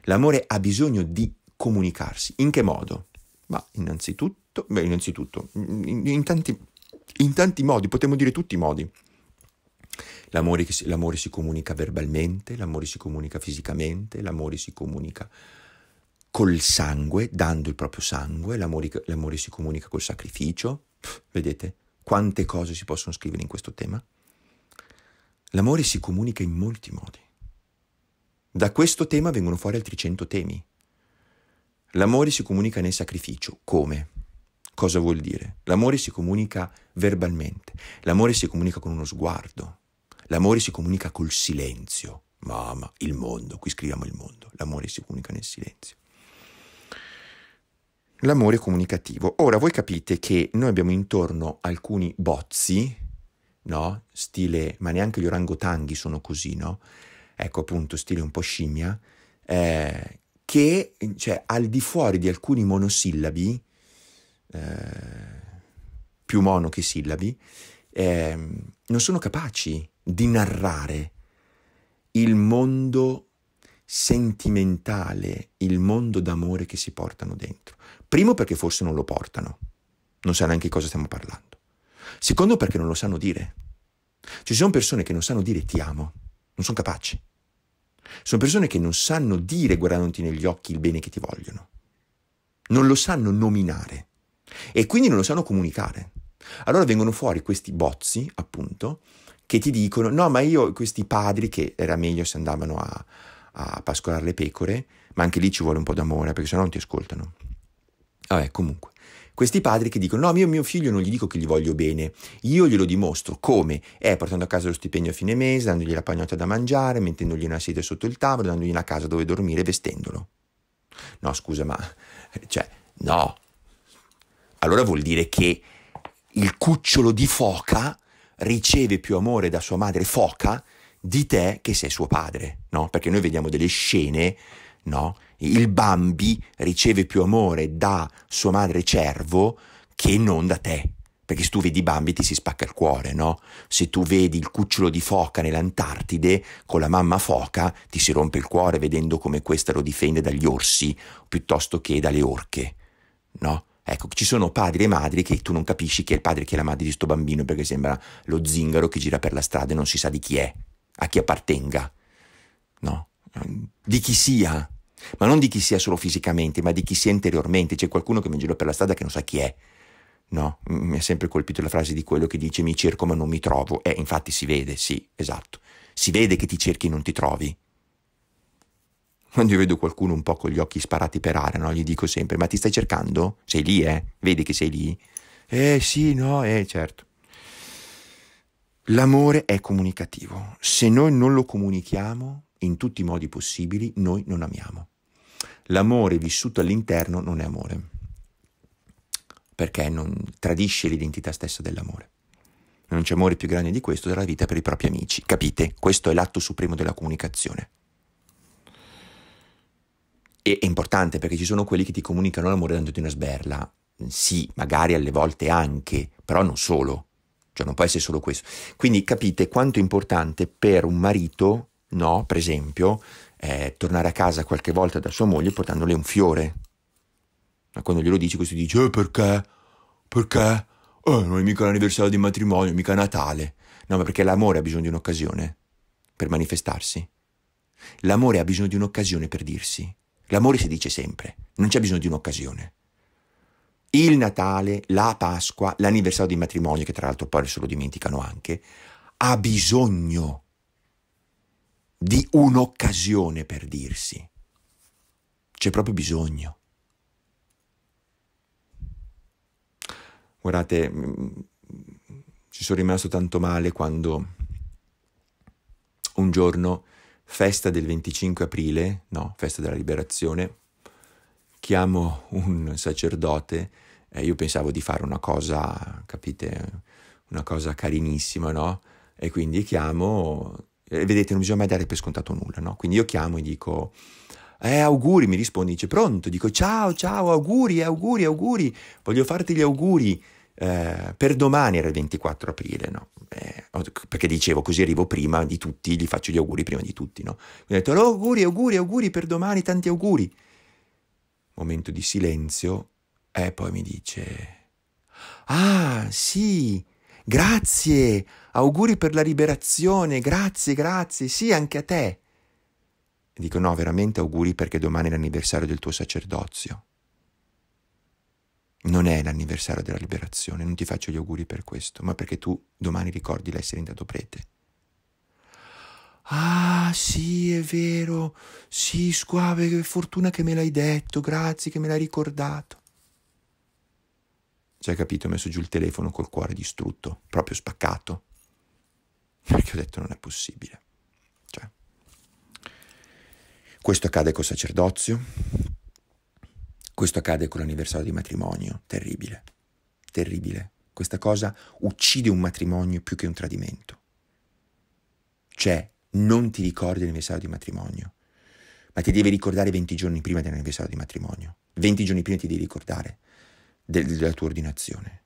L'amore ha bisogno di comunicarsi. In che modo? Ma innanzitutto, beh, innanzitutto, in, in tanti in tanti modi, potremmo dire tutti i modi. L'amore, si, l'amore si comunica verbalmente, l'amore si comunica fisicamente, l'amore si comunica col sangue, dando il proprio sangue, l'amore, l'amore si comunica col sacrificio. Pff, vedete quante cose si possono scrivere in questo tema? L'amore si comunica in molti modi. Da questo tema vengono fuori altri cento temi. L'amore si comunica nel sacrificio. Come? Cosa vuol dire? L'amore si comunica verbalmente, l'amore si comunica con uno sguardo, l'amore si comunica col silenzio. Mamma, il mondo, qui scriviamo il mondo, l'amore si comunica nel silenzio. L'amore comunicativo. Ora voi capite che noi abbiamo intorno alcuni bozzi, no? Stile, ma neanche gli orangotanghi sono così, no? Ecco appunto, stile un po' scimmia, eh, che cioè, al di fuori di alcuni monosillabi eh, più monochisillabi, eh, non sono capaci di narrare il mondo sentimentale, il mondo d'amore che si portano dentro. Primo perché forse non lo portano, non sa neanche di cosa stiamo parlando. Secondo perché non lo sanno dire. Ci sono persone che non sanno dire ti amo, non sono capaci. Sono persone che non sanno dire guardandoti negli occhi il bene che ti vogliono. Non lo sanno nominare e quindi non lo sanno comunicare. Allora vengono fuori questi bozzi, appunto, che ti dicono: No, ma io, questi padri, che era meglio se andavano a, a pascolare le pecore, ma anche lì ci vuole un po' d'amore perché sennò non ti ascoltano. Vabbè, comunque. Questi padri che dicono: No, io mio figlio non gli dico che gli voglio bene, io glielo dimostro come? Eh, portando a casa lo stipendio a fine mese, dandogli la pagnotta da mangiare, mettendogli una sedia sotto il tavolo, dandogli una casa dove dormire, vestendolo. No, scusa, ma cioè, no, allora vuol dire che il cucciolo di foca riceve più amore da sua madre foca di te che sei suo padre, no? Perché noi vediamo delle scene, no? Il Bambi riceve più amore da sua madre cervo che non da te. Perché se tu vedi Bambi ti si spacca il cuore, no? Se tu vedi il cucciolo di foca nell'Antartide con la mamma foca ti si rompe il cuore vedendo come questa lo difende dagli orsi piuttosto che dalle orche, no? Ecco, ci sono padri e madri che tu non capisci chi è il padre e chi è la madre di sto bambino perché sembra lo zingaro che gira per la strada e non si sa di chi è, a chi appartenga, no? Di chi sia, ma non di chi sia solo fisicamente, ma di chi sia interiormente. C'è qualcuno che mi gira per la strada che non sa chi è, no? Mi ha sempre colpito la frase di quello che dice mi cerco ma non mi trovo. Eh, infatti si vede, sì, esatto. Si vede che ti cerchi e non ti trovi. Quando io vedo qualcuno un po' con gli occhi sparati per aria, no? gli dico sempre, ma ti stai cercando? Sei lì, eh? Vedi che sei lì? Eh sì, no, eh certo. L'amore è comunicativo. Se noi non lo comunichiamo in tutti i modi possibili, noi non amiamo. L'amore vissuto all'interno non è amore, perché non tradisce l'identità stessa dell'amore. Non c'è amore più grande di questo della vita per i propri amici. Capite? Questo è l'atto supremo della comunicazione. E, è importante perché ci sono quelli che ti comunicano l'amore dandoti una sberla. Sì, magari alle volte anche, però non solo. Cioè non può essere solo questo. Quindi capite quanto è importante per un marito, no, per esempio, eh, tornare a casa qualche volta da sua moglie portandole un fiore. Ma quando glielo dici questo dice, eh, perché? Perché? Oh, non è mica l'anniversario di matrimonio, mica Natale. No, ma perché l'amore ha bisogno di un'occasione per manifestarsi. L'amore ha bisogno di un'occasione per dirsi. L'amore si dice sempre, non c'è bisogno di un'occasione. Il Natale, la Pasqua, l'anniversario di matrimonio, che tra l'altro poi se lo dimenticano anche, ha bisogno di un'occasione per dirsi. C'è proprio bisogno. Guardate, mm, ci sono rimasto tanto male quando un giorno festa del 25 aprile, no, festa della liberazione, chiamo un sacerdote, e eh, io pensavo di fare una cosa, capite, una cosa carinissima, no? E quindi chiamo, e eh, vedete, non bisogna mai dare per scontato nulla, no? Quindi io chiamo e dico, eh, auguri, mi risponde, dice, pronto? Dico, ciao, ciao, auguri, auguri, auguri, voglio farti gli auguri. Eh, per domani era il 24 aprile, no? eh, perché dicevo così arrivo prima di tutti, gli faccio gli auguri prima di tutti, no? Quindi ho detto, oh, auguri, auguri, auguri per domani, tanti auguri. Momento di silenzio e eh, poi mi dice, ah sì, grazie, auguri per la liberazione, grazie, grazie, sì anche a te. dico, no, veramente auguri perché domani è l'anniversario del tuo sacerdozio non è l'anniversario della liberazione, non ti faccio gli auguri per questo, ma perché tu domani ricordi l'essere diventato prete. Ah, sì, è vero. Sì, squave, che fortuna che me l'hai detto. Grazie che me l'hai ricordato. Cioè, capito, ho messo giù il telefono col cuore distrutto, proprio spaccato. Perché ho detto non è possibile. Cioè. Questo accade col sacerdozio, questo accade con l'anniversario di matrimonio, terribile, terribile. Questa cosa uccide un matrimonio più che un tradimento. Cioè, non ti ricordi l'anniversario di matrimonio, ma ti devi ricordare 20 giorni prima dell'anniversario di matrimonio. 20 giorni prima ti devi ricordare del, della tua ordinazione.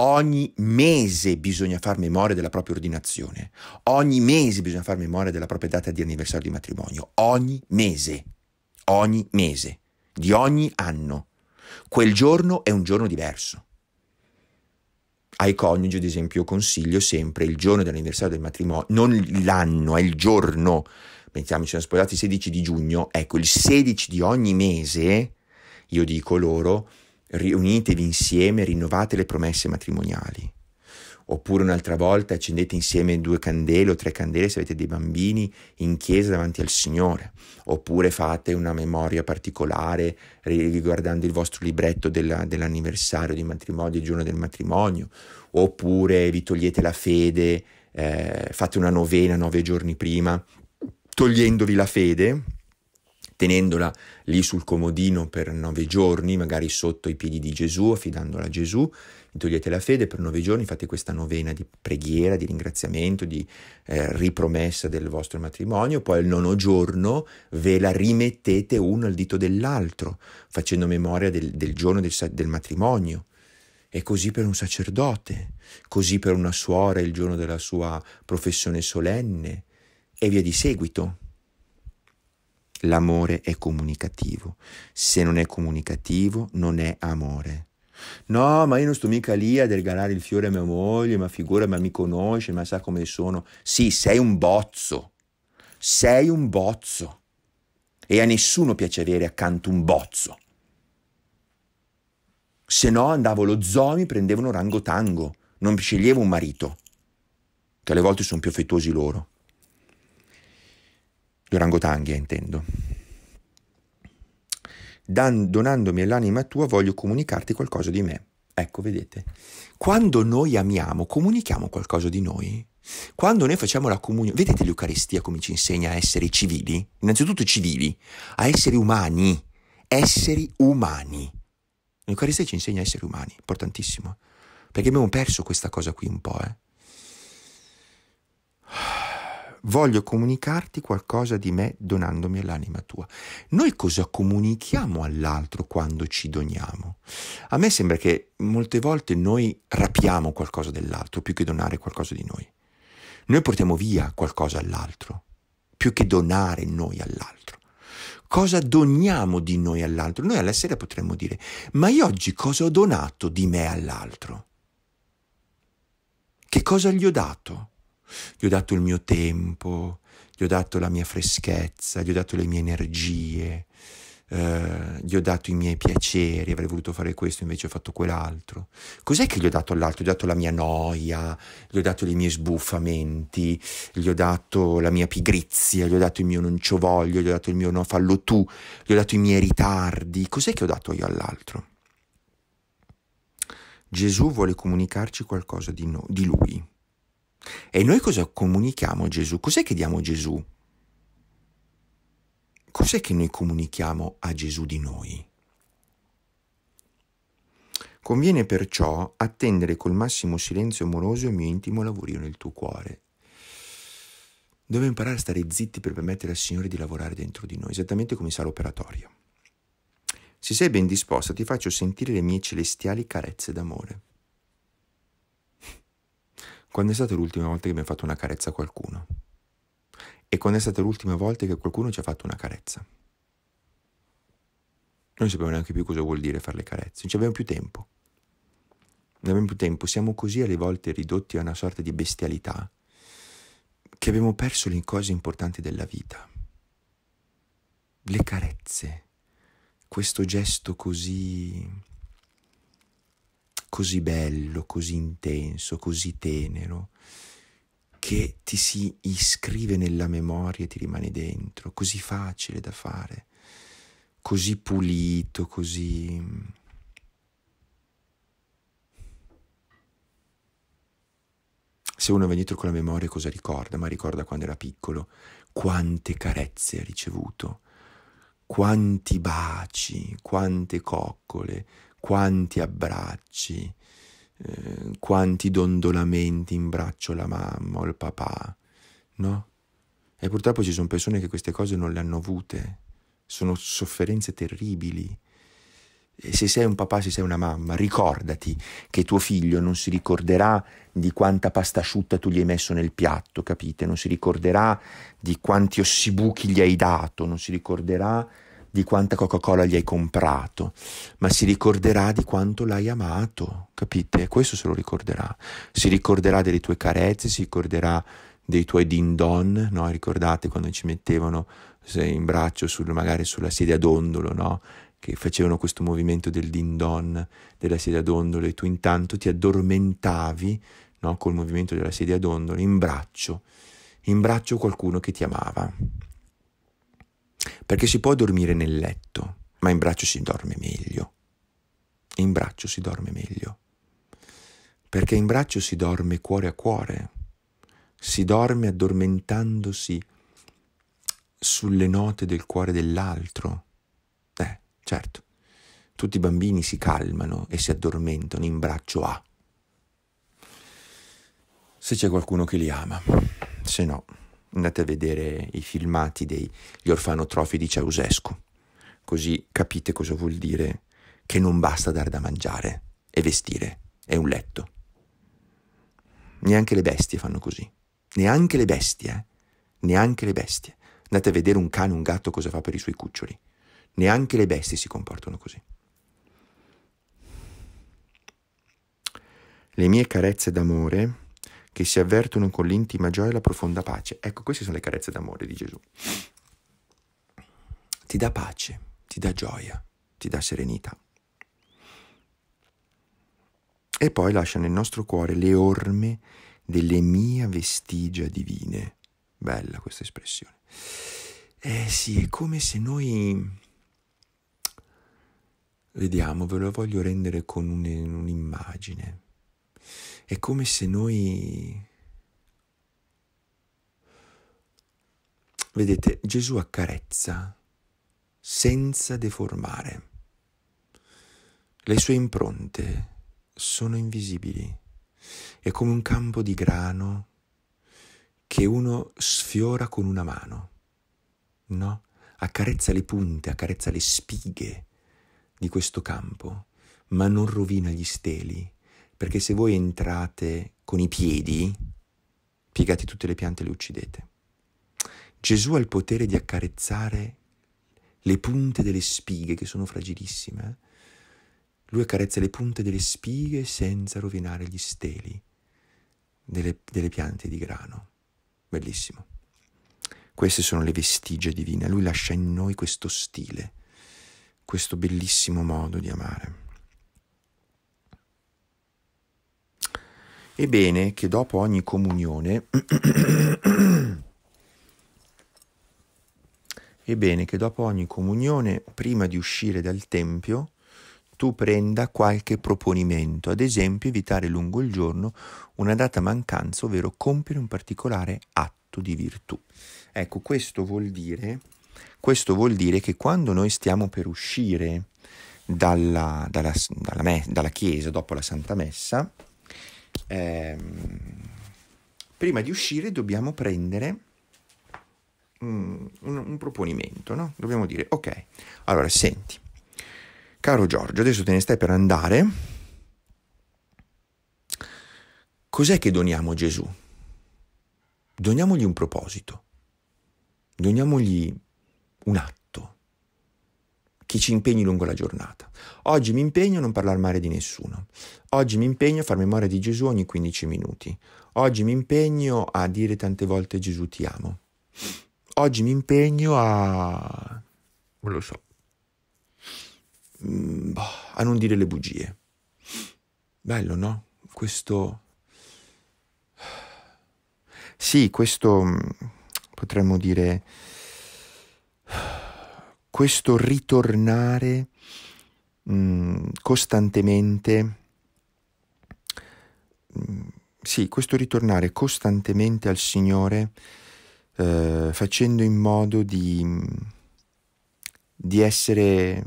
Ogni mese bisogna far memoria della propria ordinazione. Ogni mese bisogna far memoria della propria data di anniversario di matrimonio. Ogni mese. Ogni mese di ogni anno. Quel giorno è un giorno diverso. Ai coniugi, ad esempio, consiglio sempre il giorno dell'anniversario del matrimonio, non l'anno, è il giorno. Pensiamo, ci sono sposati il 16 di giugno, ecco, il 16 di ogni mese, io dico loro, riunitevi insieme, rinnovate le promesse matrimoniali oppure un'altra volta accendete insieme due candele o tre candele se avete dei bambini in chiesa davanti al Signore, oppure fate una memoria particolare riguardando il vostro libretto della, dell'anniversario di matrimonio, il giorno del matrimonio, oppure vi togliete la fede, eh, fate una novena nove giorni prima, togliendovi la fede tenendola lì sul comodino per nove giorni, magari sotto i piedi di Gesù, affidandola a Gesù, togliete la fede per nove giorni, fate questa novena di preghiera, di ringraziamento, di eh, ripromessa del vostro matrimonio, poi il nono giorno ve la rimettete uno al dito dell'altro, facendo memoria del, del giorno del, del matrimonio. E così per un sacerdote, così per una suora il giorno della sua professione solenne, e via di seguito. L'amore è comunicativo. Se non è comunicativo, non è amore. No, ma io non sto mica lì a regalare il fiore a mia moglie, ma figura, ma mi conosce, ma sa come sono. Sì, sei un bozzo. Sei un bozzo. E a nessuno piace avere accanto un bozzo. Se no andavo lo zoo, mi prendevano rango tango. Non sceglievo un marito, che alle volte sono più affettuosi loro. Gli orangotanghi, eh, intendo. Dan- donandomi l'anima tua voglio comunicarti qualcosa di me. Ecco, vedete, quando noi amiamo, comunichiamo qualcosa di noi. Quando noi facciamo la comunione, vedete l'Eucaristia come ci insegna a essere civili? Innanzitutto civili, a essere umani, esseri umani. L'Eucaristia ci insegna a essere umani, importantissimo, perché abbiamo perso questa cosa qui un po', eh? voglio comunicarti qualcosa di me donandomi all'anima tua. Noi cosa comunichiamo all'altro quando ci doniamo? A me sembra che molte volte noi rapiamo qualcosa dell'altro più che donare qualcosa di noi. Noi portiamo via qualcosa all'altro più che donare noi all'altro. Cosa doniamo di noi all'altro? Noi alla sera potremmo dire, ma io oggi cosa ho donato di me all'altro? Che cosa gli ho dato? gli ho dato il mio tempo, gli ho dato la mia freschezza, gli ho dato le mie energie, eh, gli ho dato i miei piaceri, avrei voluto fare questo, invece ho fatto quell'altro. Cos'è che gli ho dato all'altro? Gli ho dato la mia noia, gli ho dato i miei sbuffamenti, gli ho dato la mia pigrizia, gli ho dato il mio non ci voglio, gli ho dato il mio no fallo tu, gli ho dato i miei ritardi. Cos'è che ho dato io all'altro? Gesù vuole comunicarci qualcosa di, no, di lui. E noi cosa comunichiamo a Gesù? Cos'è che diamo a Gesù? Cos'è che noi comunichiamo a Gesù di noi? Conviene perciò attendere col massimo silenzio amoroso il mio intimo lavorio nel tuo cuore. Dobbiamo imparare a stare zitti per permettere al Signore di lavorare dentro di noi, esattamente come sa l'operatorio. Se sei ben disposta, ti faccio sentire le mie celestiali carezze d'amore. Quando è stata l'ultima volta che abbiamo fatto una carezza a qualcuno? E quando è stata l'ultima volta che qualcuno ci ha fatto una carezza? Non sappiamo neanche più cosa vuol dire fare le carezze, non abbiamo più tempo. Non abbiamo più tempo, siamo così alle volte ridotti a una sorta di bestialità che abbiamo perso le cose importanti della vita. Le carezze, questo gesto così così bello, così intenso, così tenero, che ti si iscrive nella memoria e ti rimane dentro, così facile da fare, così pulito, così... Mm. Se uno va dietro con la memoria cosa ricorda? Ma ricorda quando era piccolo, quante carezze ha ricevuto, quanti baci, quante coccole, quanti abbracci, eh, quanti dondolamenti in braccio alla mamma o al papà, no? E purtroppo ci sono persone che queste cose non le hanno avute, sono sofferenze terribili. E se sei un papà, se sei una mamma, ricordati che tuo figlio non si ricorderà di quanta pasta asciutta tu gli hai messo nel piatto, capite? Non si ricorderà di quanti ossibuchi gli hai dato, non si ricorderà di quanta Coca-Cola gli hai comprato, ma si ricorderà di quanto l'hai amato, capite? Questo se lo ricorderà. Si ricorderà delle tue carezze, si ricorderà dei tuoi dindon, no? Ricordate quando ci mettevano in braccio sul, magari sulla sedia d'ondolo, no? Che facevano questo movimento del din don della sedia d'ondolo e tu intanto ti addormentavi, no? Col movimento della sedia d'ondolo in braccio, in braccio qualcuno che ti amava. Perché si può dormire nel letto, ma in braccio si dorme meglio. In braccio si dorme meglio. Perché in braccio si dorme cuore a cuore. Si dorme addormentandosi sulle note del cuore dell'altro. Eh, certo. Tutti i bambini si calmano e si addormentano in braccio a. Se c'è qualcuno che li ama, se no andate a vedere i filmati degli orfanotrofi di Ceausescu, così capite cosa vuol dire che non basta dar da mangiare e vestire e un letto. Neanche le bestie fanno così. Neanche le bestie, eh? Neanche le bestie. Andate a vedere un cane, un gatto cosa fa per i suoi cuccioli. Neanche le bestie si comportano così. Le mie carezze d'amore che si avvertono con l'intima gioia e la profonda pace. Ecco, queste sono le carezze d'amore di Gesù. Ti dà pace, ti dà gioia, ti dà serenità. E poi lascia nel nostro cuore le orme delle mie vestigia divine. Bella questa espressione. Eh sì, è come se noi... Vediamo, ve lo voglio rendere con un'immagine. È come se noi... Vedete, Gesù accarezza senza deformare. Le sue impronte sono invisibili. È come un campo di grano che uno sfiora con una mano, no? Accarezza le punte, accarezza le spighe di questo campo, ma non rovina gli steli perché se voi entrate con i piedi, piegate tutte le piante e le uccidete. Gesù ha il potere di accarezzare le punte delle spighe che sono fragilissime. Eh. Lui accarezza le punte delle spighe senza rovinare gli steli delle, delle piante di grano. Bellissimo. Queste sono le vestigie divine. Lui lascia in noi questo stile, questo bellissimo modo di amare. Ebbene che dopo ogni comunione, è che dopo ogni comunione, prima di uscire dal Tempio, tu prenda qualche proponimento, ad esempio evitare lungo il giorno una data mancanza, ovvero compiere un particolare atto di virtù. Ecco, questo vuol dire, questo vuol dire che quando noi stiamo per uscire dalla, dalla, dalla, me, dalla Chiesa dopo la Santa Messa, ehm, prima di uscire dobbiamo prendere un, mm, un, un proponimento, no? Dobbiamo dire, ok, allora senti, caro Giorgio, adesso te ne stai per andare, cos'è che doniamo a Gesù? Doniamogli un proposito, doniamogli un atto che ci impegni lungo la giornata. Oggi mi impegno a non parlare male di nessuno. Oggi mi impegno a far memoria di Gesù ogni 15 minuti. Oggi mi impegno a dire tante volte Gesù ti amo. Oggi mi impegno a... non lo so. Mm, boh, a non dire le bugie. Bello, no? Questo... Sì, questo mm, potremmo dire questo ritornare mh, mm, costantemente, mh, mm, sì, questo ritornare costantemente al Signore eh, facendo in modo di, di, essere,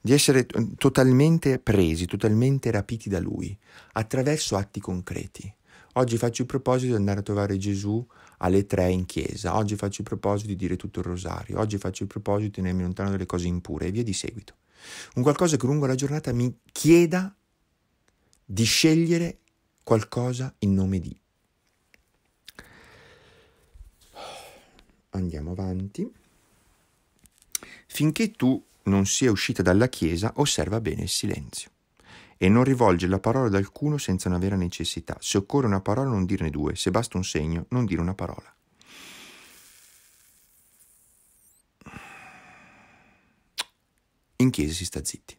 di essere totalmente presi, totalmente rapiti da Lui, attraverso atti concreti. Oggi faccio il proposito di andare a trovare Gesù alle tre in chiesa, oggi faccio il proposito di dire tutto il rosario, oggi faccio il proposito di tenermi lontano dalle cose impure e via di seguito. Un qualcosa che lungo la giornata mi chieda di scegliere qualcosa in nome di. Andiamo avanti. Finché tu non sia uscita dalla chiesa, osserva bene il silenzio e non rivolge la parola ad alcuno senza una vera necessità. Se occorre una parola non dirne due, se basta un segno non dire una parola. In chiesa si sta zitti.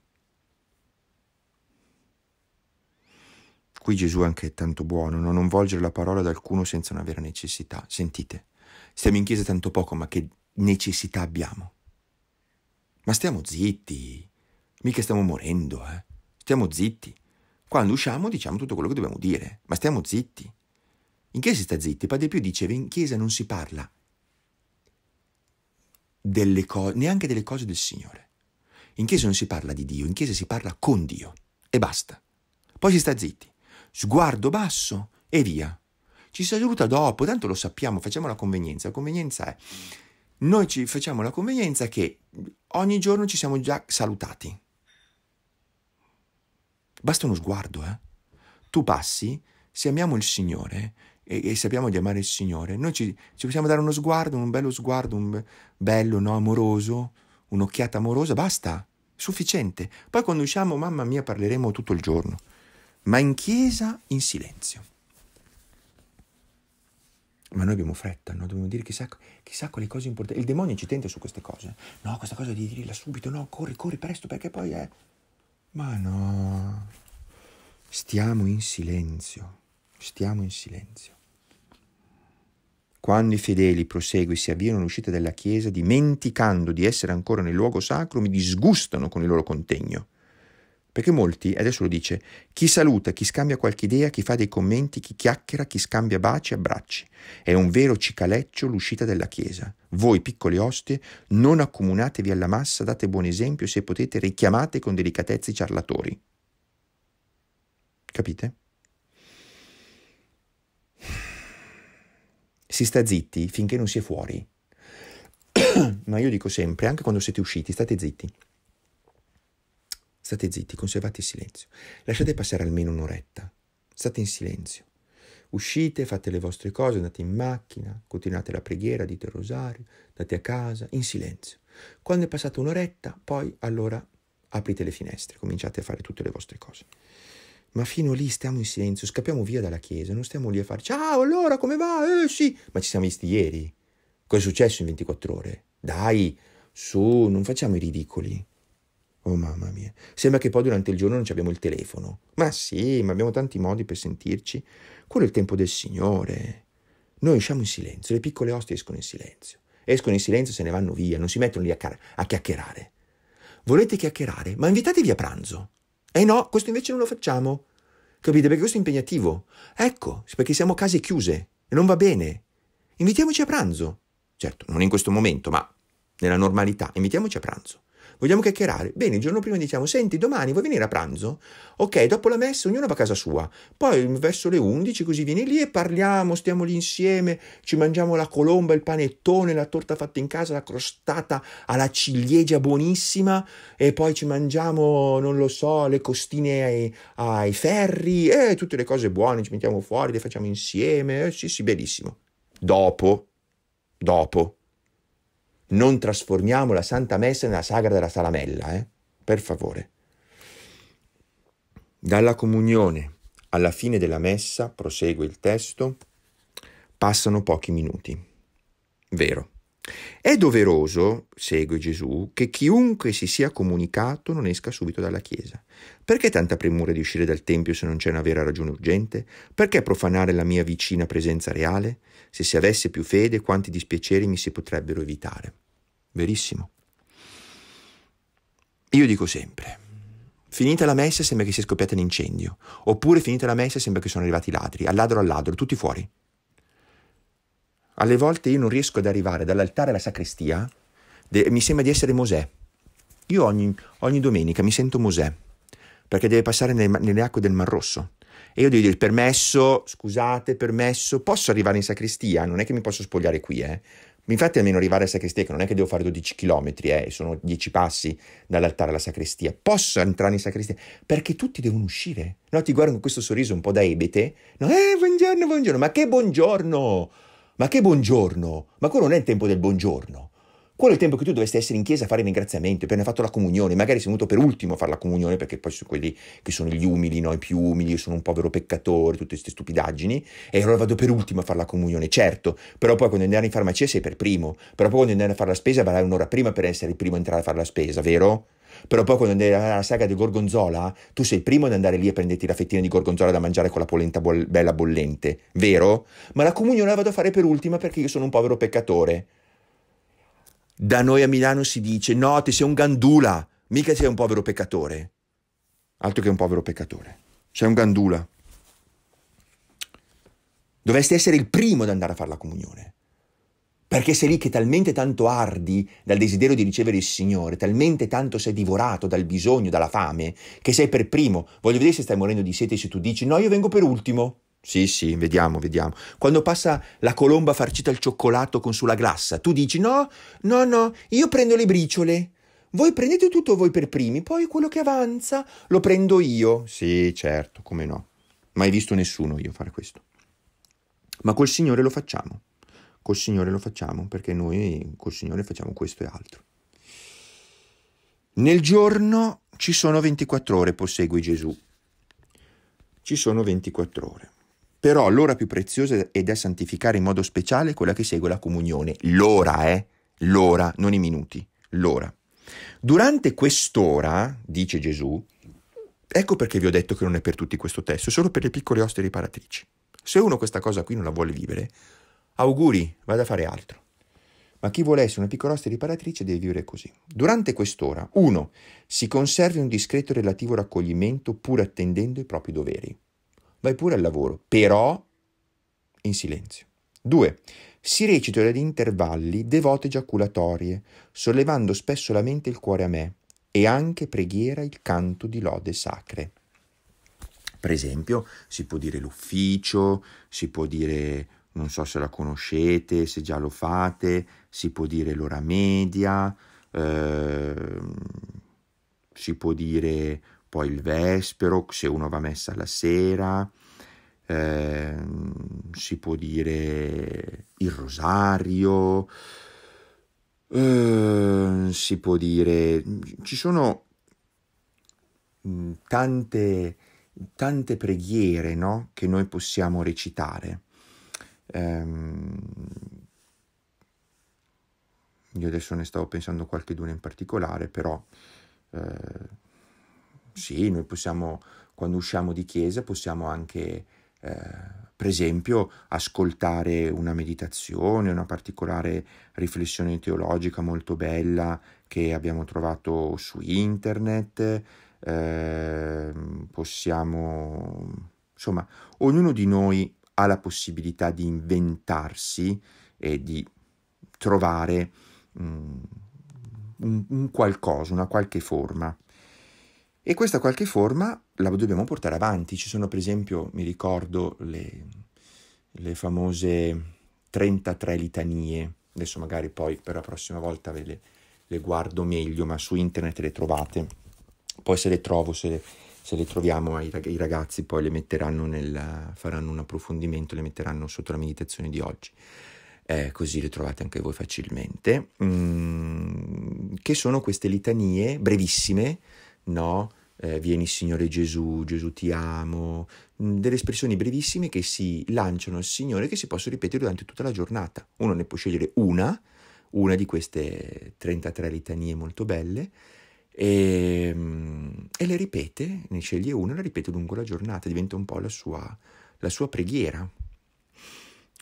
Qui Gesù anche è tanto buono, no? non volgere la parola ad alcuno senza una vera necessità. Sentite, stiamo in chiesa tanto poco, ma che necessità abbiamo? Ma stiamo zitti, mica stiamo morendo, eh? stiamo zitti. Quando usciamo diciamo tutto quello che dobbiamo dire, ma stiamo zitti. In chiesa si sta zitti? Padre Pio diceva in chiesa non si parla delle co- neanche delle cose del Signore. In chiesa non si parla di Dio, in chiesa si parla con Dio e basta. Poi si sta zitti, sguardo basso e via. Ci saluta dopo, tanto lo sappiamo, facciamo la convenienza. La convenienza è, noi ci facciamo la convenienza che ogni giorno ci siamo già salutati Basta uno sguardo, eh? Tu passi, se amiamo il Signore e, e sappiamo di amare il Signore, noi ci, ci, possiamo dare uno sguardo, un bello sguardo, un bello, no, amoroso, un'occhiata amorosa, basta, sufficiente. Poi quando usciamo, mamma mia, parleremo tutto il giorno, ma in chiesa in silenzio. Ma noi abbiamo fretta, no? dobbiamo dire chissà, chissà quelle cose importanti. Il demonio ci tenta su queste cose. No, questa cosa devi dirla subito, no, corri, corri presto perché poi è... Ma no, stiamo in silenzio, stiamo in silenzio. Quando i fedeli, prosegue, si avviano all'uscita della chiesa, dimenticando di essere ancora nel luogo sacro, mi disgustano con il loro contegno perché molti, adesso lo dice, chi saluta, chi scambia qualche idea, chi fa dei commenti, chi chiacchiera, chi scambia baci e abbracci. È un vero cicaleccio l'uscita della Chiesa. Voi, piccoli ostie, non accomunatevi alla massa, date buon esempio se potete richiamate con delicatezza i ciarlatori. Capite? Si sta zitti finché non si è fuori. Ma io dico sempre, anche quando siete usciti, state zitti. State zitti, conservate il silenzio. Lasciate passare almeno un'oretta. State in silenzio. Uscite, fate le vostre cose, andate in macchina, continuate la preghiera, dite il rosario, andate a casa, in silenzio. Quando è passata un'oretta, poi allora aprite le finestre, cominciate a fare tutte le vostre cose. Ma fino lì stiamo in silenzio, scappiamo via dalla chiesa, non stiamo lì a fare ciao, allora come va? Eh sì, ma ci siamo visti ieri. Cosa è successo in 24 ore? Dai, su, non facciamo i ridicoli. Oh mamma mia, sembra che poi durante il giorno non ci abbiamo il telefono. Ma sì, ma abbiamo tanti modi per sentirci. Quello è il tempo del Signore. Noi usciamo in silenzio, le piccole oste escono in silenzio. Escono in silenzio e se ne vanno via, non si mettono lì a, car- a chiacchierare. Volete chiacchierare? Ma invitatevi a pranzo. Eh no, questo invece non lo facciamo. Capite? Perché questo è impegnativo. Ecco, perché siamo case chiuse e non va bene. Invitiamoci a pranzo. Certo, non in questo momento, ma nella normalità. Invitiamoci a pranzo vogliamo chiacchierare. Bene, il giorno prima diciamo, senti, domani vuoi venire a pranzo? Ok, dopo la messa ognuno va a casa sua, poi verso le 11 così vieni lì e parliamo, stiamo lì insieme, ci mangiamo la colomba, il panettone, la torta fatta in casa, la crostata alla ciliegia buonissima e poi ci mangiamo, non lo so, le costine ai, ai ferri e eh, tutte le cose buone, ci mettiamo fuori, le facciamo insieme, eh, sì sì, bellissimo. Dopo, dopo. Non trasformiamo la Santa Messa nella sagra della salamella, eh? per favore. Dalla comunione alla fine della messa, prosegue il testo, passano pochi minuti. Vero. È doveroso, segue Gesù, che chiunque si sia comunicato non esca subito dalla Chiesa. Perché tanta premura di uscire dal Tempio se non c'è una vera ragione urgente? Perché profanare la mia vicina presenza reale? Se si avesse più fede, quanti dispiaceri mi si potrebbero evitare? Verissimo. Io dico sempre, finita la messa sembra che sia scoppiata un incendio, oppure finita la messa sembra che sono arrivati i ladri, al ladro al ladro, tutti fuori. Alle volte io non riesco ad arrivare dall'altare alla sacrestia, de- mi sembra di essere Mosè. Io ogni, ogni, domenica mi sento Mosè, perché deve passare nelle, nelle acque del Mar Rosso. E io devo dire permesso, scusate, permesso, posso arrivare in sacrestia, non è che mi posso spogliare qui, eh. Infatti almeno arrivare alla sacrestia, che non è che devo fare 12 km, eh, sono 10 passi dall'altare alla sacrestia, posso entrare in sacrestia, perché tutti devono uscire. No, ti guardo con questo sorriso un po' da ebete, no, eh, buongiorno, buongiorno, ma che buongiorno! Ma che buongiorno! Ma quello non è il tempo del buongiorno. Quello è il tempo che tu dovresti essere in chiesa a fare ringraziamento, appena fatto la comunione, magari sei venuto per ultimo a fare la comunione, perché poi sono quelli che sono gli umili, no? i più umili, io sono un povero peccatore, tutte queste stupidaggini, e allora vado per ultimo a fare la comunione, certo, però poi quando andrai in farmacia sei per primo, però poi quando andrai a fare la spesa vai un'ora prima per essere il primo a entrare a fare la spesa, vero? Però poi quando andiamo alla saga di Gorgonzola, tu sei il primo ad andare lì a prenderti la fettina di Gorgonzola da mangiare con la polenta bol- bella bollente, vero? Ma la comunione la vado a fare per ultima perché io sono un povero peccatore. Da noi a Milano si dice, no, ti sei un gandula, mica sei un povero peccatore. Altro che un povero peccatore. Sei un gandula. Dovresti essere il primo ad andare a fare la comunione. Perché sei lì che talmente tanto ardi dal desiderio di ricevere il Signore, talmente tanto sei divorato dal bisogno, dalla fame, che sei per primo. Voglio vedere se stai morendo di sete se tu dici no, io vengo per ultimo. Sì, sì, vediamo, vediamo. Quando passa la colomba farcita al cioccolato con sulla glassa, tu dici no, no, no, io prendo le briciole. Voi prendete tutto voi per primi, poi quello che avanza lo prendo io. Sì, certo, come no. Mai visto nessuno io fare questo. Ma col Signore lo facciamo col Signore lo facciamo, perché noi col Signore facciamo questo e altro. Nel giorno ci sono 24 ore, prosegue Gesù. Ci sono 24 ore. Però l'ora più preziosa è da santificare in modo speciale quella che segue la comunione. L'ora, eh? L'ora, non i minuti. L'ora. Durante quest'ora, dice Gesù, ecco perché vi ho detto che non è per tutti questo testo, è solo per le piccole oste riparatrici. Se uno questa cosa qui non la vuole vivere, Auguri, vado a fare altro. Ma chi vuole essere una piccola osta riparatrice deve vivere così. Durante quest'ora, 1. Si conservi un discreto relativo raccoglimento pur attendendo i propri doveri. Vai pure al lavoro, però in silenzio. 2. Si recitano ad intervalli devote giaculatorie, sollevando spesso la mente e il cuore a me, e anche preghiera il canto di lode sacre. Per esempio, si può dire l'ufficio, si può dire non so se la conoscete, se già lo fate, si può dire l'ora media, eh, si può dire poi il vespero, se uno va messa la sera, eh, si può dire il rosario, eh, si può dire... ci sono tante, tante preghiere no? che noi possiamo recitare. Ehm, io adesso ne stavo pensando qualche d'una in particolare, però eh, sì, noi possiamo, quando usciamo di chiesa, possiamo anche, eh, per esempio, ascoltare una meditazione, una particolare riflessione teologica molto bella che abbiamo trovato su internet. Eh, possiamo, insomma, ognuno di noi ha la possibilità di inventarsi e di trovare mm, un, un qualcosa, una qualche forma. E questa qualche forma la dobbiamo portare avanti. Ci sono per esempio, mi ricordo, le, le famose 33 litanie. Adesso magari poi per la prossima volta ve le, le guardo meglio, ma su internet le trovate. Poi se le trovo, se le, se le troviamo ai, i ragazzi poi le metteranno nel, faranno un approfondimento, le metteranno sotto la meditazione di oggi. Eh, così le trovate anche voi facilmente, mm, che sono queste litanie brevissime, no? Eh, vieni Signore Gesù, Gesù ti amo, mm, delle espressioni brevissime che si lanciano al Signore che si possono ripetere durante tutta la giornata. Uno ne può scegliere una, una di queste 33 litanie molto belle, e, ehm, e le ripete, ne sceglie una e le ripete lungo la giornata, diventa un po' la sua, la sua preghiera.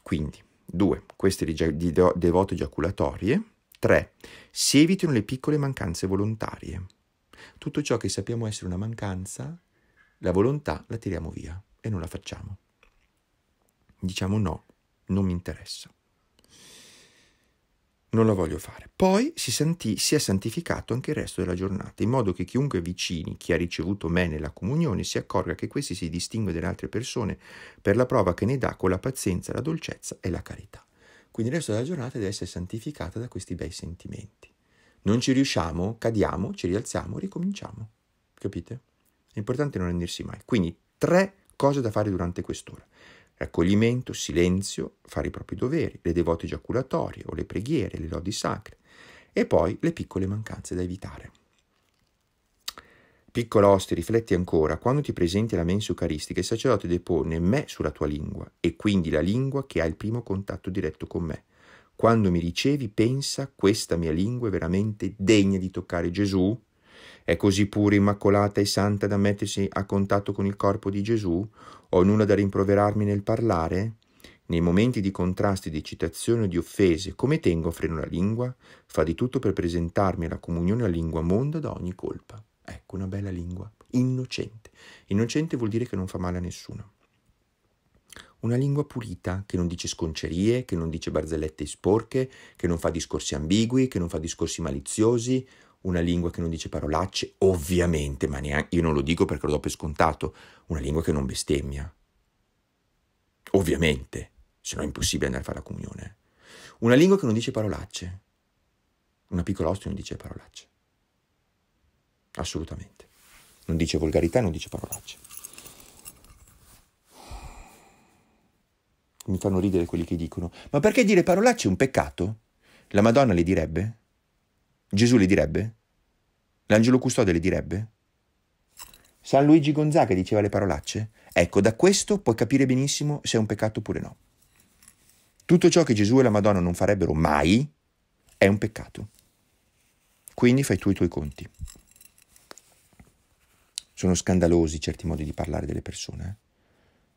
Quindi, due, queste di devote giaculatorie. Tre, si evitano le piccole mancanze volontarie. Tutto ciò che sappiamo essere una mancanza, la volontà la tiriamo via e non la facciamo. Diciamo no, non mi interessa non la voglio fare. Poi si, senti, si, è santificato anche il resto della giornata, in modo che chiunque vicini chi ha ricevuto me nella comunione si accorga che questi si distingue dalle altre persone per la prova che ne dà con la pazienza, la dolcezza e la carità. Quindi il resto della giornata deve essere santificata da questi bei sentimenti. Non ci riusciamo, cadiamo, ci rialziamo, ricominciamo. Capite? È importante non rendersi mai. Quindi tre cose da fare durante quest'ora raccoglimento, silenzio, fare i propri doveri, le devote giaculatorie o le preghiere, le lodi sacre e poi le piccole mancanze da evitare. Piccolo oste, rifletti ancora, quando ti presenti alla mensa eucaristica il sacerdote depone me sulla tua lingua e quindi la lingua che ha il primo contatto diretto con me. Quando mi ricevi pensa questa mia lingua è veramente degna di toccare Gesù, è così pura, immacolata e santa da mettersi a contatto con il corpo di Gesù? Ho nulla da rimproverarmi nel parlare? Nei momenti di contrasti, di eccitazione o di offese, come tengo a freno la lingua? Fa di tutto per presentarmi alla comunione la lingua monda da ogni colpa. Ecco una bella lingua, innocente. Innocente vuol dire che non fa male a nessuno. Una lingua pulita, che non dice sconcerie, che non dice barzellette sporche, che non fa discorsi ambigui, che non fa discorsi maliziosi, una lingua che non dice parolacce, ovviamente, ma neanche, io non lo dico perché lo do per scontato, una lingua che non bestemmia. Ovviamente, se no è impossibile andare a fare la comunione. Eh. Una lingua che non dice parolacce. Una piccola ostia non dice parolacce. Assolutamente. Non dice volgarità, non dice parolacce. Mi fanno ridere quelli che dicono, ma perché dire parolacce è un peccato? La Madonna le direbbe? Gesù le direbbe? L'angelo custode le direbbe? San Luigi Gonzaga diceva le parolacce? Ecco, da questo puoi capire benissimo se è un peccato oppure no. Tutto ciò che Gesù e la Madonna non farebbero mai è un peccato. Quindi fai tu i tuoi conti. Sono scandalosi certi modi di parlare delle persone, eh?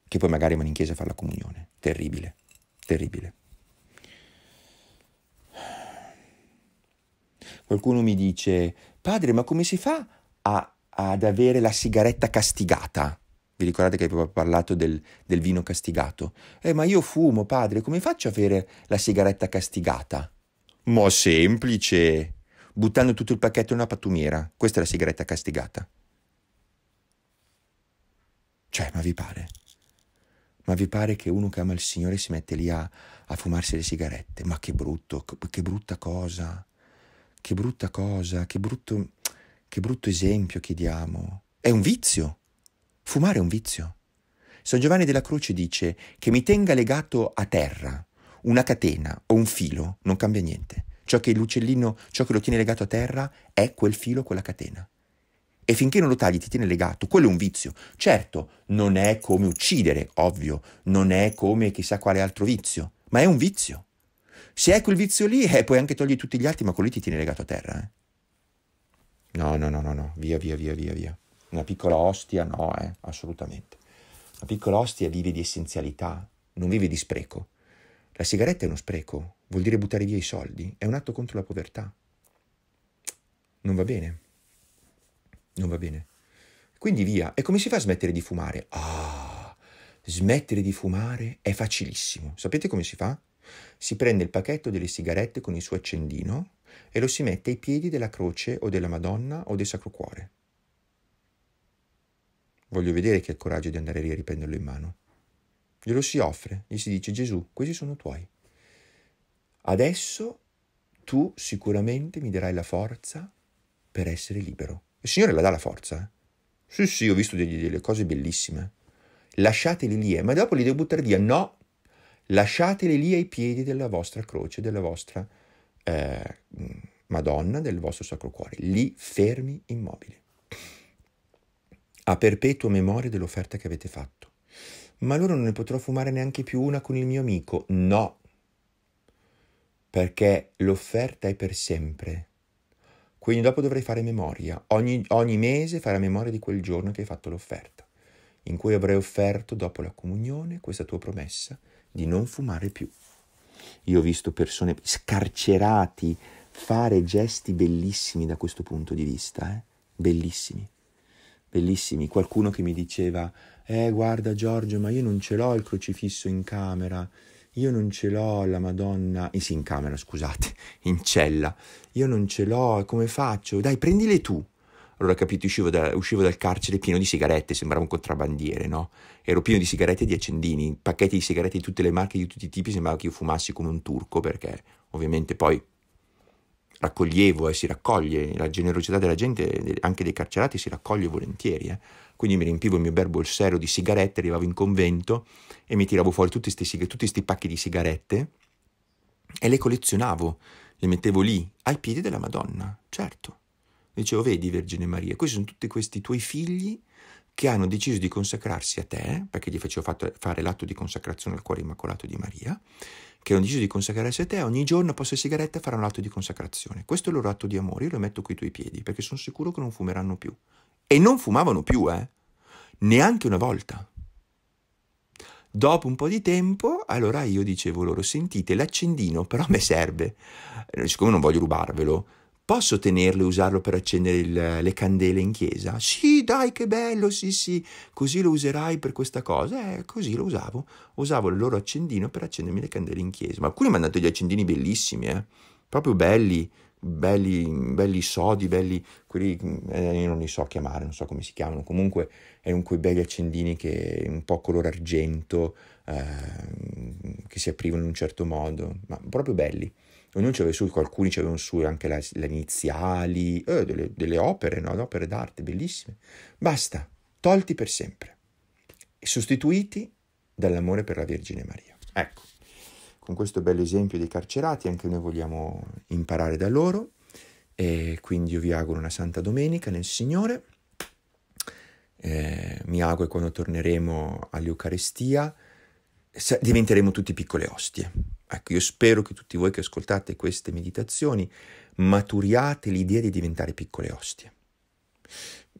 che poi magari vanno in chiesa a fare la comunione. Terribile, terribile. Qualcuno mi dice, padre, ma come si fa a, ad avere la sigaretta castigata? Vi ricordate che avevo parlato del, del vino castigato? Eh, ma io fumo, padre, come faccio ad avere la sigaretta castigata? Ma semplice! Buttando tutto il pacchetto in una pattumiera. Questa è la sigaretta castigata. Cioè, ma vi pare? Ma vi pare che uno che ama il Signore si mette lì a, a fumarsi le sigarette? Ma che brutto, che brutta cosa! che brutta cosa, che brutto, che brutto esempio che diamo. È un vizio. Fumare è un vizio. San Giovanni della Croce dice che mi tenga legato a terra una catena o un filo non cambia niente. Ciò che l'uccellino, ciò che lo tiene legato a terra è quel filo, quella catena. E finché non lo tagli ti tiene legato, quello è un vizio. Certo, non è come uccidere, ovvio, non è come chissà quale altro vizio, ma è un vizio. Se hai quel vizio lì, eh, puoi anche togliere tutti gli altri, ma lì ti tiene legato a terra. Eh. No, no, no, no, no, via, via, via, via, via. Una piccola ostia, no, eh, assolutamente. Una piccola ostia vive di essenzialità, non vive di spreco. La sigaretta è uno spreco, vuol dire buttare via i soldi, è un atto contro la povertà. Non va bene. Non va bene. Quindi via. E come si fa a smettere di fumare? Ah, smettere di fumare è facilissimo. Sapete come si fa? Si prende il pacchetto delle sigarette con il suo accendino e lo si mette ai piedi della croce o della Madonna o del Sacro Cuore. Voglio vedere chi ha il coraggio di andare lì a riprenderlo in mano. Glielo si offre, gli si dice Gesù, questi sono tuoi. Adesso tu sicuramente mi darai la forza per essere libero. Il Signore la dà la forza. Eh? Sì, sì, ho visto delle, delle cose bellissime. Lasciateli lì, eh? ma dopo li devo buttare via. No, lasciatele lì ai piedi della vostra croce, della vostra eh, Madonna, del vostro Sacro Cuore, lì fermi, immobili, a perpetua memoria dell'offerta che avete fatto. Ma allora non ne potrò fumare neanche più una con il mio amico? No, perché l'offerta è per sempre. Quindi dopo dovrei fare memoria, ogni, ogni mese fare memoria di quel giorno che hai fatto l'offerta, in cui avrei offerto dopo la comunione questa tua promessa di non fumare più. Io ho visto persone scarcerati fare gesti bellissimi da questo punto di vista, eh? bellissimi, bellissimi. Qualcuno che mi diceva, eh guarda Giorgio, ma io non ce l'ho il crocifisso in camera, io non ce l'ho la Madonna, eh sì in camera scusate, in cella, io non ce l'ho, come faccio? Dai prendile tu, allora capito, uscivo, da, uscivo dal carcere pieno di sigarette, sembrava un contrabbandiere, no? Ero pieno di sigarette e di accendini, pacchetti di sigarette di tutte le marche, di tutti i tipi, sembrava che io fumassi come un turco perché ovviamente poi raccoglievo e eh, si raccoglie, la generosità della gente, anche dei carcerati, si raccoglie volentieri. Eh. Quindi mi riempivo il mio bel bolsero di sigarette, arrivavo in convento e mi tiravo fuori tutti questi pacchi di sigarette e le collezionavo, le mettevo lì, ai piedi della Madonna, certo dicevo, vedi Vergine Maria, questi sono tutti questi tuoi figli che hanno deciso di consacrarsi a te, perché gli facevo fare l'atto di consacrazione al cuore immacolato di Maria, che hanno deciso di consacrarsi a te, ogni giorno posso sigaretta faranno l'atto di consacrazione. Questo è il loro atto di amore, io lo metto qui ai tuoi piedi, perché sono sicuro che non fumeranno più. E non fumavano più, eh? Neanche una volta. Dopo un po' di tempo, allora io dicevo loro, sentite, l'accendino però a me serve, siccome non voglio rubarvelo, Posso tenerlo e usarlo per accendere il, le candele in chiesa? Sì, dai, che bello, sì, sì. Così lo userai per questa cosa? Eh, così lo usavo. Usavo il loro accendino per accendermi le candele in chiesa. Ma alcuni mi hanno dato gli accendini bellissimi, eh. Proprio belli, belli, belli sodi, belli... Quelli, eh, io non li so chiamare, non so come si chiamano. Comunque erano quei belli accendini che un po' color argento, eh, che si aprivano in un certo modo. Ma proprio belli ognuno ci aveva su, alcuni ci avevano su anche le, le iniziali, eh, delle, delle, opere, no? opere d'arte bellissime. Basta, tolti per sempre sostituiti dall'amore per la Vergine Maria. Ecco, con questo bello esempio dei carcerati anche noi vogliamo imparare da loro e quindi io vi auguro una santa domenica nel Signore. Eh, mi auguro che quando torneremo all'Eucarestia diventeremo tutti piccole ostie. Ecco, io spero che tutti voi che ascoltate queste meditazioni maturiate l'idea di diventare piccole ostie.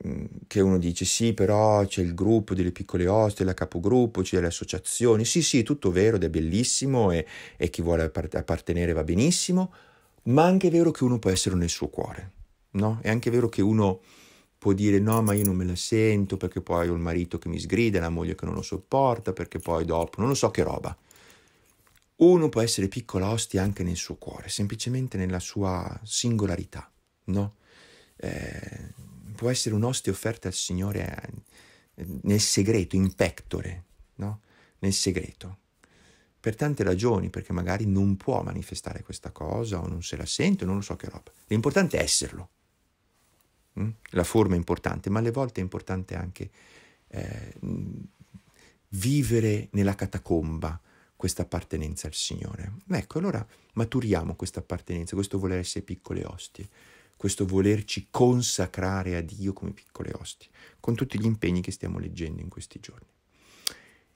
Mm, che uno dice sì, però c'è il gruppo delle piccole ostie, la capogruppo, c'è le associazioni. Sì, sì, è tutto vero ed è bellissimo e, e chi vuole appartenere va benissimo, ma anche è vero che uno può essere nel suo cuore, no? È anche vero che uno può dire no, ma io non me la sento perché poi ho il marito che mi sgrida, la moglie che non lo sopporta, perché poi dopo non lo so che roba. Uno può essere piccola ostia anche nel suo cuore, semplicemente nella sua singolarità, no? Eh, può essere un'ostia offerta al Signore eh, nel segreto, in pectore, no? Nel segreto. Per tante ragioni, perché magari non può manifestare questa cosa o non se la sente, o non lo so che roba. L'importante è esserlo. Mm? La forma è importante, ma alle volte è importante anche eh, vivere nella catacomba, questa appartenenza al Signore. Ecco, allora maturiamo questa appartenenza, questo voler essere piccole ostie, questo volerci consacrare a Dio come piccole ostie, con tutti gli impegni che stiamo leggendo in questi giorni.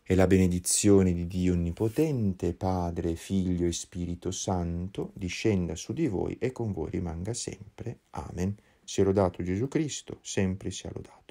E la benedizione di Dio Onnipotente, Padre, Figlio e Spirito Santo, discenda su di voi e con voi rimanga sempre. Amen. Sia lodato Gesù Cristo, sempre sia lodato.